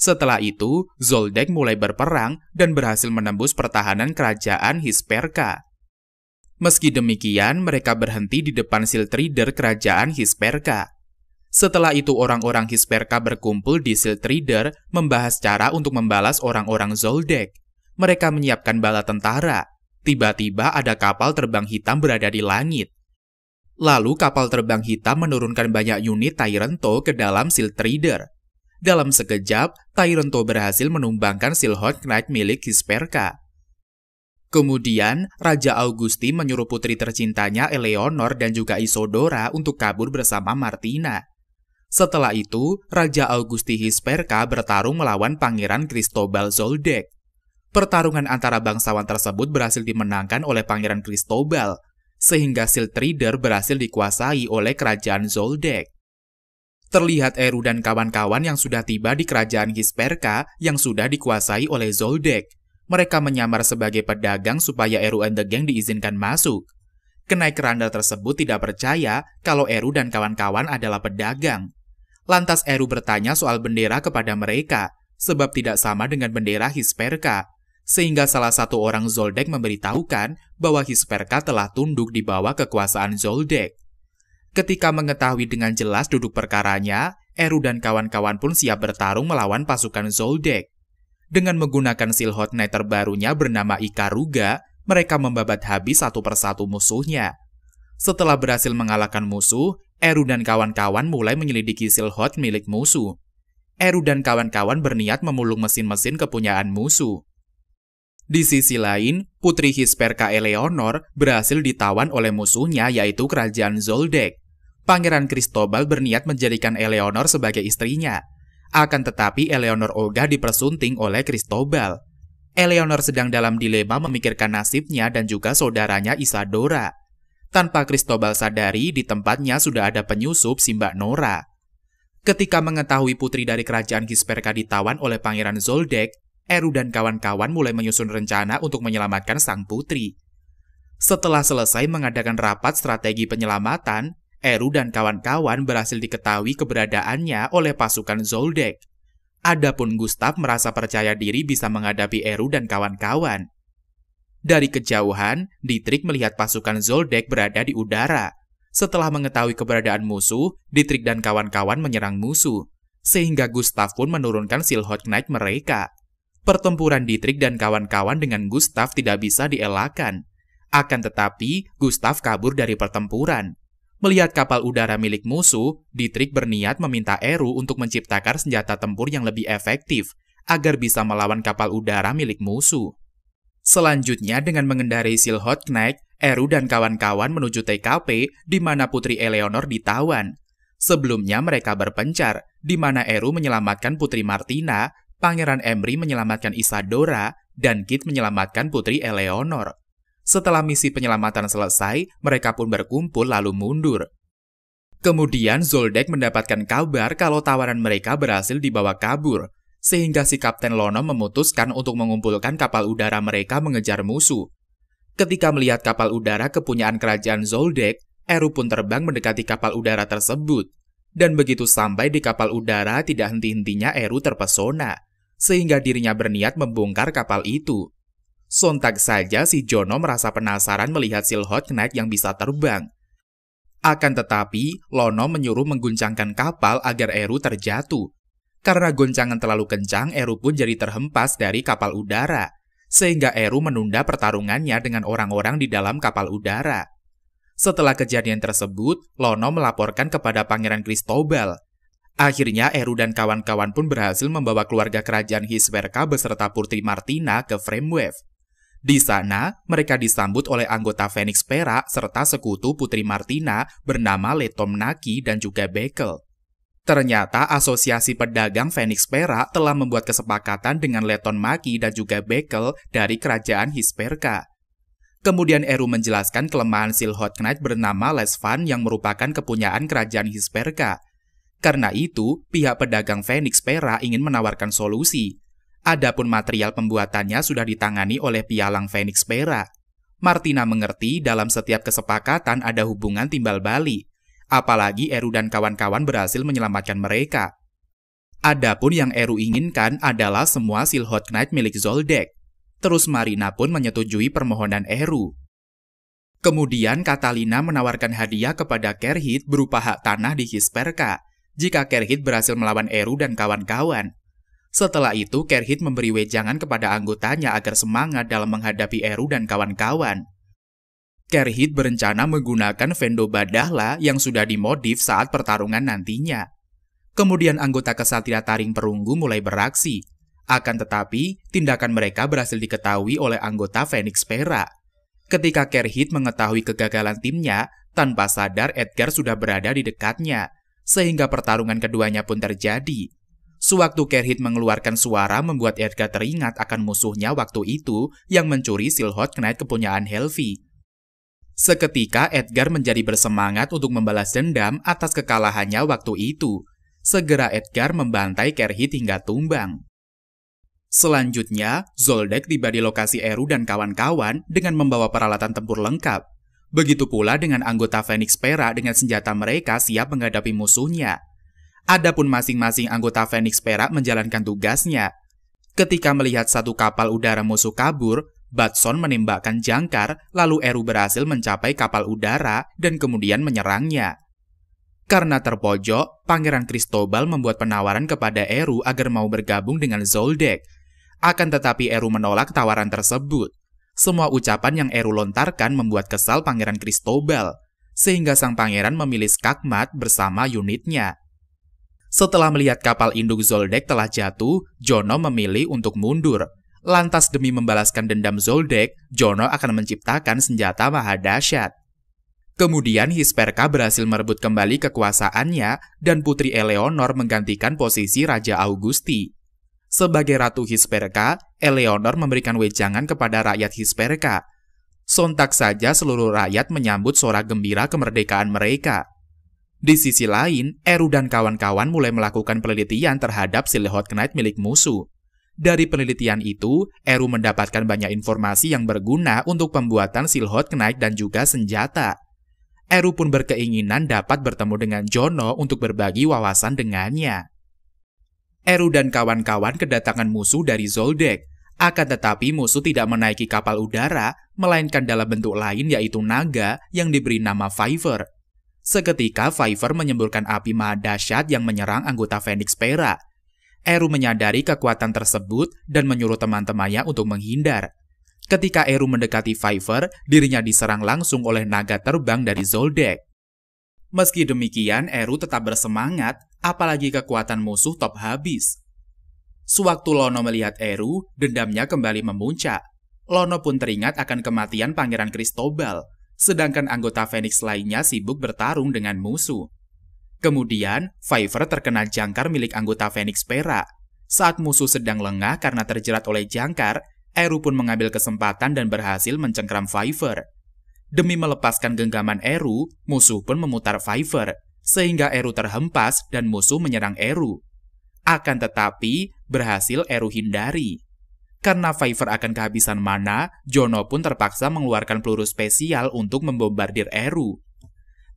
A: Setelah itu, Zoldek mulai berperang dan berhasil menembus pertahanan kerajaan Hisperka. Meski demikian, mereka berhenti di depan Siltrider kerajaan Hisperka. Setelah itu orang-orang Hisperka berkumpul di Siltrider membahas cara untuk membalas orang-orang Zoldek. Mereka menyiapkan bala tentara, Tiba-tiba ada kapal terbang hitam berada di langit. Lalu kapal terbang hitam menurunkan banyak unit Tyrento ke dalam Seal Trader. Dalam sekejap, Tyrento berhasil menumbangkan Seal Hot Knight milik Hisperka. Kemudian, Raja Augusti menyuruh putri tercintanya Eleonor dan juga Isodora untuk kabur bersama Martina. Setelah itu, Raja Augusti Hisperka bertarung melawan Pangeran Cristobal Zoldek. Pertarungan antara bangsawan tersebut berhasil dimenangkan oleh Pangeran Cristobal, sehingga Siltrider Reader berhasil dikuasai oleh kerajaan Zoldek. Terlihat Eru dan kawan-kawan yang sudah tiba di kerajaan Hisperka yang sudah dikuasai oleh Zoldek. Mereka menyamar sebagai pedagang supaya Eru and the Gang diizinkan masuk. Kenaik Randall tersebut tidak percaya kalau Eru dan kawan-kawan adalah pedagang. Lantas Eru bertanya soal bendera kepada mereka, sebab tidak sama dengan bendera Hisperka, sehingga salah satu orang Zoldek memberitahukan bahwa Hisperka telah tunduk di bawah kekuasaan Zoldek. Ketika mengetahui dengan jelas duduk perkaranya, Eru dan kawan-kawan pun siap bertarung melawan pasukan Zoldek. Dengan menggunakan Silhot Knight terbarunya bernama Ikaruga, mereka membabat habis satu persatu musuhnya. Setelah berhasil mengalahkan musuh, Eru dan kawan-kawan mulai menyelidiki Silhot milik musuh. Eru dan kawan-kawan berniat memulung mesin-mesin kepunyaan musuh. Di sisi lain, putri Hisperka Eleonor berhasil ditawan oleh musuhnya yaitu kerajaan Zoldek. Pangeran Cristobal berniat menjadikan Eleonor sebagai istrinya. Akan tetapi Eleonor Olga dipersunting oleh Cristobal. Eleonor sedang dalam dilema memikirkan nasibnya dan juga saudaranya Isadora. Tanpa Cristobal sadari, di tempatnya sudah ada penyusup si Nora. Ketika mengetahui putri dari kerajaan Hisperka ditawan oleh Pangeran Zoldek, Eru dan kawan-kawan mulai menyusun rencana untuk menyelamatkan sang putri. Setelah selesai mengadakan rapat strategi penyelamatan, Eru dan kawan-kawan berhasil diketahui keberadaannya oleh pasukan Zoldek. Adapun Gustav merasa percaya diri bisa menghadapi Eru dan kawan-kawan. Dari kejauhan, Dietrich melihat pasukan Zoldek berada di udara. Setelah mengetahui keberadaan musuh, Dietrich dan kawan-kawan menyerang musuh sehingga Gustav pun menurunkan Silhot Knight mereka. Pertempuran Dietrich dan kawan-kawan dengan Gustav tidak bisa dielakkan. Akan tetapi, Gustav kabur dari pertempuran. Melihat kapal udara milik musuh, Dietrich berniat meminta Eru untuk menciptakan senjata tempur yang lebih efektif, agar bisa melawan kapal udara milik musuh. Selanjutnya, dengan mengendarai Silhot Knight, Eru dan kawan-kawan menuju TKP di mana Putri Eleanor ditawan. Sebelumnya mereka berpencar, di mana Eru menyelamatkan Putri Martina Pangeran Emery menyelamatkan Isadora dan Kit menyelamatkan putri Eleanor. Setelah misi penyelamatan selesai, mereka pun berkumpul lalu mundur. Kemudian Zoldek mendapatkan kabar kalau tawaran mereka berhasil dibawa kabur, sehingga si Kapten Lono memutuskan untuk mengumpulkan kapal udara mereka mengejar musuh. Ketika melihat kapal udara kepunyaan kerajaan Zoldek, Eru pun terbang mendekati kapal udara tersebut. Dan begitu sampai di kapal udara, tidak henti-hentinya Eru terpesona sehingga dirinya berniat membongkar kapal itu. Sontak saja si Jono merasa penasaran melihat Silhot Knight yang bisa terbang. Akan tetapi, Lono menyuruh mengguncangkan kapal agar Eru terjatuh. Karena goncangan terlalu kencang, Eru pun jadi terhempas dari kapal udara, sehingga Eru menunda pertarungannya dengan orang-orang di dalam kapal udara. Setelah kejadian tersebut, Lono melaporkan kepada Pangeran Cristobal, Akhirnya Eru dan kawan-kawan pun berhasil membawa keluarga kerajaan Hiswerka beserta Putri Martina ke Framewave. Di sana, mereka disambut oleh anggota Phoenix Perak serta sekutu Putri Martina bernama Letom Naki dan juga Bekel. Ternyata Asosiasi Pedagang Phoenix Perak telah membuat kesepakatan dengan Leton Maki dan juga Bekel dari kerajaan Hisperka. Kemudian Eru menjelaskan kelemahan Silhot Knight bernama Lesvan yang merupakan kepunyaan kerajaan Hisperka – karena itu, pihak pedagang Phoenix Pera ingin menawarkan solusi. Adapun material pembuatannya sudah ditangani oleh pialang Phoenix Pera. Martina mengerti dalam setiap kesepakatan ada hubungan timbal balik. Apalagi Eru dan kawan-kawan berhasil menyelamatkan mereka. Adapun yang Eru inginkan adalah semua Silhot Knight milik Zoldek. Terus Marina pun menyetujui permohonan Eru. Kemudian Catalina menawarkan hadiah kepada Kerhit berupa hak tanah di Hisperka jika Kerhit berhasil melawan Eru dan kawan-kawan. Setelah itu, Kerhit memberi wejangan kepada anggotanya agar semangat dalam menghadapi Eru dan kawan-kawan. Kerhit berencana menggunakan Vendo Badahla yang sudah dimodif saat pertarungan nantinya. Kemudian anggota kesatria taring perunggu mulai beraksi. Akan tetapi, tindakan mereka berhasil diketahui oleh anggota Phoenix Pera. Ketika Kerhit mengetahui kegagalan timnya, tanpa sadar Edgar sudah berada di dekatnya sehingga pertarungan keduanya pun terjadi. Sewaktu Kerhit mengeluarkan suara membuat Edgar teringat akan musuhnya waktu itu yang mencuri Silhot Knight kepunyaan Helvi. Seketika Edgar menjadi bersemangat untuk membalas dendam atas kekalahannya waktu itu. Segera Edgar membantai Kerhit hingga tumbang. Selanjutnya, Zoldek tiba di lokasi Eru dan kawan-kawan dengan membawa peralatan tempur lengkap. Begitu pula dengan anggota Phoenix Pera dengan senjata mereka siap menghadapi musuhnya. Adapun masing-masing anggota Phoenix Pera menjalankan tugasnya. Ketika melihat satu kapal udara musuh kabur, Batson menembakkan jangkar, lalu Eru berhasil mencapai kapal udara dan kemudian menyerangnya. Karena terpojok, Pangeran Cristobal membuat penawaran kepada Eru agar mau bergabung dengan Zoldek. Akan tetapi Eru menolak tawaran tersebut. Semua ucapan yang Eru lontarkan membuat kesal Pangeran Cristobal, sehingga sang pangeran memilih Skakmat bersama unitnya. Setelah melihat kapal induk Zoldek telah jatuh, Jono memilih untuk mundur. Lantas demi membalaskan dendam Zoldek, Jono akan menciptakan senjata Mahadasyat. Kemudian Hisperka berhasil merebut kembali kekuasaannya dan Putri Eleonor menggantikan posisi Raja Augusti. Sebagai Ratu Hisperka, Eleonor memberikan wejangan kepada rakyat Hisperka. Sontak saja seluruh rakyat menyambut suara gembira kemerdekaan mereka. Di sisi lain, Eru dan kawan-kawan mulai melakukan penelitian terhadap Silhot Knight milik musuh. Dari penelitian itu, Eru mendapatkan banyak informasi yang berguna untuk pembuatan Silhot Knight dan juga senjata. Eru pun berkeinginan dapat bertemu dengan Jono untuk berbagi wawasan dengannya. Eru dan kawan-kawan kedatangan musuh dari Zoldek. Akan tetapi musuh tidak menaiki kapal udara, melainkan dalam bentuk lain yaitu naga yang diberi nama Viper. Seketika Viper menyemburkan api maha dahsyat yang menyerang anggota Phoenix Pera. Eru menyadari kekuatan tersebut dan menyuruh teman-temannya untuk menghindar. Ketika Eru mendekati Viper, dirinya diserang langsung oleh naga terbang dari Zoldek. Meski demikian, Eru tetap bersemangat apalagi kekuatan musuh top habis. Sewaktu Lono melihat Eru, dendamnya kembali memuncak. Lono pun teringat akan kematian Pangeran Cristobal, sedangkan anggota Phoenix lainnya sibuk bertarung dengan musuh. Kemudian, Fiverr terkena jangkar milik anggota Phoenix Perak. Saat musuh sedang lengah karena terjerat oleh jangkar, Eru pun mengambil kesempatan dan berhasil mencengkram Fiverr. Demi melepaskan genggaman Eru, musuh pun memutar Fiverr, sehingga Eru terhempas dan musuh menyerang Eru. Akan tetapi, berhasil Eru hindari. Karena Viper akan kehabisan mana, Jono pun terpaksa mengeluarkan peluru spesial untuk membombardir Eru.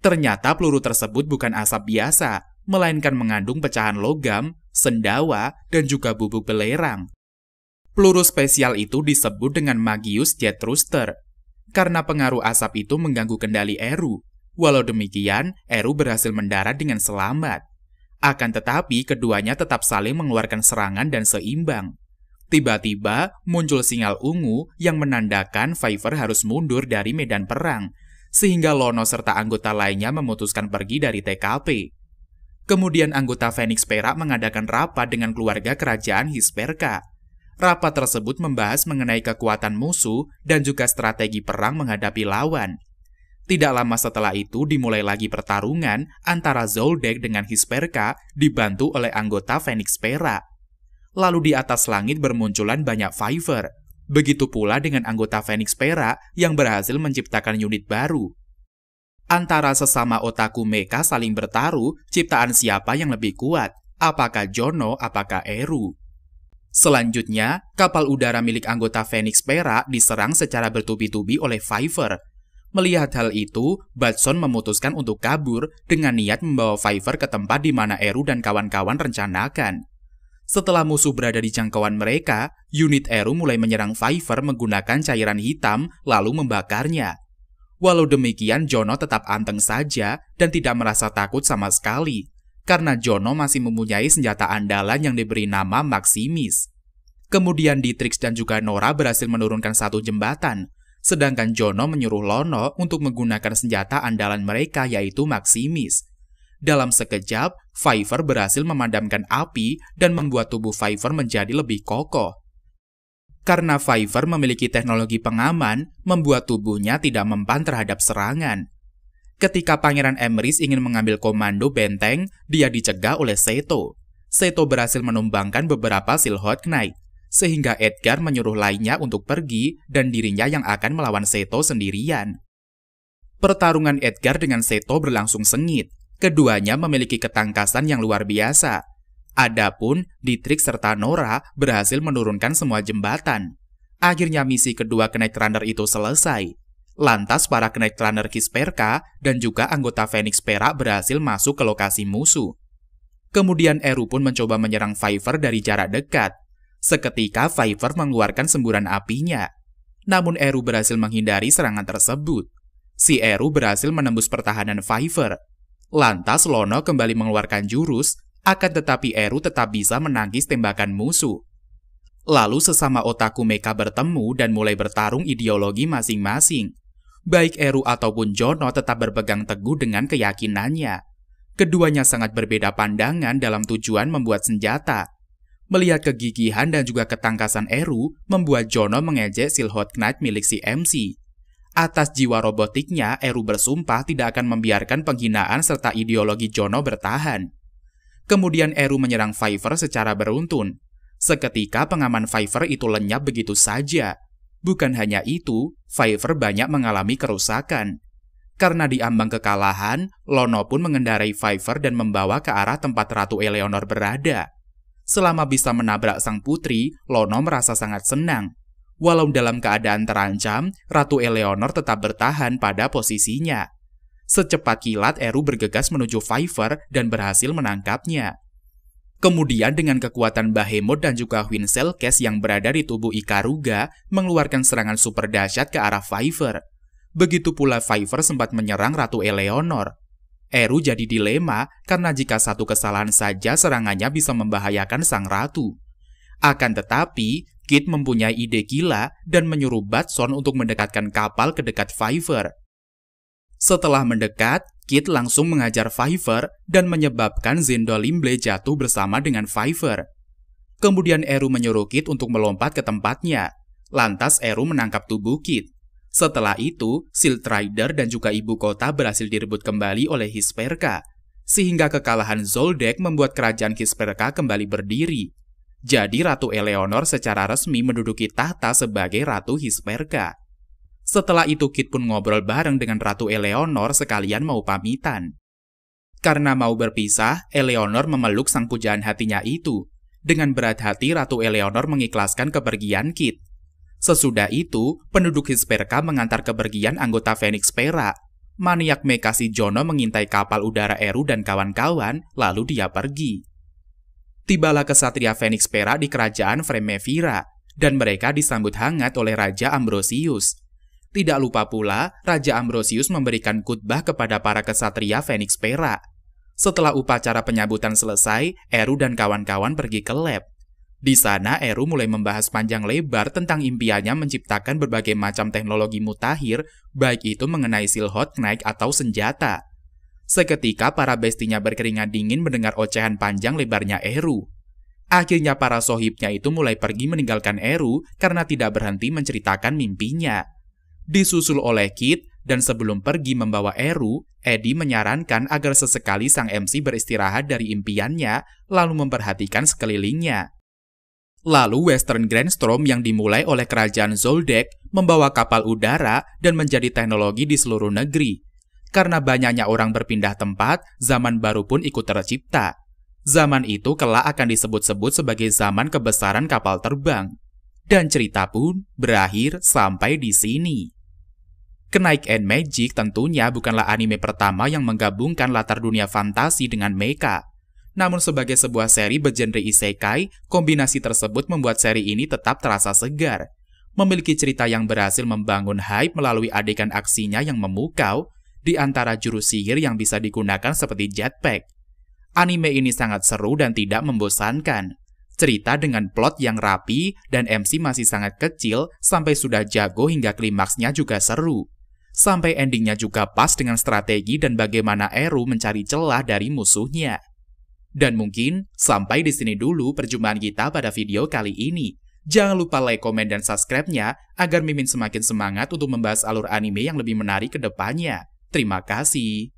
A: Ternyata peluru tersebut bukan asap biasa, melainkan mengandung pecahan logam, sendawa, dan juga bubuk belerang. Peluru spesial itu disebut dengan Magius Jet Rooster, karena pengaruh asap itu mengganggu kendali Eru, Walau demikian, Eru berhasil mendarat dengan selamat. Akan tetapi, keduanya tetap saling mengeluarkan serangan dan seimbang. Tiba-tiba muncul sinyal ungu yang menandakan Viper harus mundur dari medan perang, sehingga Lono serta anggota lainnya memutuskan pergi dari TKP. Kemudian anggota Phoenix Perak mengadakan rapat dengan keluarga kerajaan Hisperka. Rapat tersebut membahas mengenai kekuatan musuh dan juga strategi perang menghadapi lawan. Tidak lama setelah itu dimulai lagi pertarungan antara Zoldek dengan Hisperka dibantu oleh anggota Phoenix Pera. Lalu di atas langit bermunculan banyak Viper. Begitu pula dengan anggota Phoenix Pera yang berhasil menciptakan unit baru. Antara sesama otaku mecha saling bertaruh ciptaan siapa yang lebih kuat, apakah Jono, apakah Eru. Selanjutnya, kapal udara milik anggota Phoenix Pera diserang secara bertubi-tubi oleh Viper. Melihat hal itu, Batson memutuskan untuk kabur dengan niat membawa Fiverr ke tempat di mana Eru dan kawan-kawan rencanakan. Setelah musuh berada di jangkauan mereka, unit Eru mulai menyerang Fiverr menggunakan cairan hitam lalu membakarnya. Walau demikian, Jono tetap anteng saja dan tidak merasa takut sama sekali, karena Jono masih mempunyai senjata andalan yang diberi nama Maximis. Kemudian Dietrich dan juga Nora berhasil menurunkan satu jembatan, Sedangkan Jono menyuruh Lono untuk menggunakan senjata andalan mereka yaitu Maximis. Dalam sekejap, Viper berhasil memadamkan api dan membuat tubuh Viper menjadi lebih kokoh. Karena Viper memiliki teknologi pengaman, membuat tubuhnya tidak mempan terhadap serangan. Ketika Pangeran Emrys ingin mengambil komando benteng, dia dicegah oleh Seto. Seto berhasil menumbangkan beberapa Silhouette Knight sehingga Edgar menyuruh lainnya untuk pergi dan dirinya yang akan melawan Seto sendirian. Pertarungan Edgar dengan Seto berlangsung sengit. Keduanya memiliki ketangkasan yang luar biasa. Adapun, Dietrich serta Nora berhasil menurunkan semua jembatan. Akhirnya misi kedua Knight Runner itu selesai. Lantas para Knight Runner Kisperka dan juga anggota Phoenix Perak berhasil masuk ke lokasi musuh. Kemudian Eru pun mencoba menyerang Viper dari jarak dekat. Seketika Viper mengeluarkan semburan apinya. Namun Eru berhasil menghindari serangan tersebut. Si Eru berhasil menembus pertahanan Viper. Lantas Lono kembali mengeluarkan jurus, akan tetapi Eru tetap bisa menangkis tembakan musuh. Lalu sesama otaku Mecha bertemu dan mulai bertarung ideologi masing-masing. Baik Eru ataupun Jono tetap berpegang teguh dengan keyakinannya. Keduanya sangat berbeda pandangan dalam tujuan membuat senjata Melihat kegigihan dan juga ketangkasan Eru, membuat Jono mengejek Silhot Knight milik si MC. Atas jiwa robotiknya, Eru bersumpah tidak akan membiarkan penghinaan serta ideologi Jono bertahan. Kemudian Eru menyerang Viper secara beruntun. Seketika pengaman Viper itu lenyap begitu saja. Bukan hanya itu, Viper banyak mengalami kerusakan. Karena diambang kekalahan, Lono pun mengendarai Viper dan membawa ke arah tempat Ratu Eleanor berada. Selama bisa menabrak sang putri, Lono merasa sangat senang. Walau dalam keadaan terancam, Ratu Eleanor tetap bertahan pada posisinya. Secepat kilat, Eru bergegas menuju Viper dan berhasil menangkapnya. Kemudian dengan kekuatan Bahemoth dan juga Winselkes yang berada di tubuh Ikaruga, mengeluarkan serangan super dahsyat ke arah Viper. Begitu pula Viper sempat menyerang Ratu Eleanor. Eru jadi dilema karena jika satu kesalahan saja serangannya bisa membahayakan sang ratu. Akan tetapi, Kit mempunyai ide gila dan menyuruh Batson untuk mendekatkan kapal ke dekat Fiverr. Setelah mendekat, Kit langsung mengajar Fiverr dan menyebabkan Zindolimble jatuh bersama dengan Fiverr. Kemudian Eru menyuruh Kit untuk melompat ke tempatnya. Lantas Eru menangkap tubuh Kit. Setelah itu, Silk Rider dan juga ibu kota berhasil direbut kembali oleh Hisperka, sehingga kekalahan Zoldek membuat kerajaan Hisperka kembali berdiri. Jadi Ratu Eleonor secara resmi menduduki tahta sebagai Ratu Hisperka. Setelah itu Kit pun ngobrol bareng dengan Ratu Eleonor sekalian mau pamitan. Karena mau berpisah, Eleonor memeluk sang pujaan hatinya itu. Dengan berat hati Ratu Eleonor mengikhlaskan kepergian Kit. Sesudah itu, penduduk Hisperka mengantar kepergian anggota Phoenix Pera. Maniak Mekasi Jono mengintai kapal udara Eru dan kawan-kawan, lalu dia pergi. Tibalah kesatria Phoenix Pera di kerajaan Fremevira, dan mereka disambut hangat oleh Raja Ambrosius. Tidak lupa pula, Raja Ambrosius memberikan khotbah kepada para kesatria Phoenix Pera. Setelah upacara penyambutan selesai, Eru dan kawan-kawan pergi ke lab. Di sana, Eru mulai membahas panjang lebar tentang impiannya menciptakan berbagai macam teknologi mutakhir, baik itu mengenai silhot, naik, atau senjata. Seketika para bestinya berkeringat dingin mendengar ocehan panjang lebarnya Eru. Akhirnya para sohibnya itu mulai pergi meninggalkan Eru karena tidak berhenti menceritakan mimpinya. Disusul oleh Kit, dan sebelum pergi membawa Eru, Eddie menyarankan agar sesekali sang MC beristirahat dari impiannya, lalu memperhatikan sekelilingnya. Lalu Western Grand Storm yang dimulai oleh kerajaan Zoldek membawa kapal udara dan menjadi teknologi di seluruh negeri. Karena banyaknya orang berpindah tempat, zaman baru pun ikut tercipta. Zaman itu kelak akan disebut-sebut sebagai zaman kebesaran kapal terbang. Dan cerita pun berakhir sampai di sini. Kenaik and Magic tentunya bukanlah anime pertama yang menggabungkan latar dunia fantasi dengan mecha. Namun sebagai sebuah seri bergenre isekai, kombinasi tersebut membuat seri ini tetap terasa segar. Memiliki cerita yang berhasil membangun hype melalui adegan aksinya yang memukau, di antara jurus sihir yang bisa digunakan seperti jetpack. Anime ini sangat seru dan tidak membosankan. Cerita dengan plot yang rapi dan MC masih sangat kecil sampai sudah jago hingga klimaksnya juga seru. Sampai endingnya juga pas dengan strategi dan bagaimana Eru mencari celah dari musuhnya. Dan mungkin sampai di sini dulu perjumpaan kita pada video kali ini. Jangan lupa like, komen, dan subscribe-nya agar Mimin semakin semangat untuk membahas alur anime yang lebih menarik ke depannya. Terima kasih.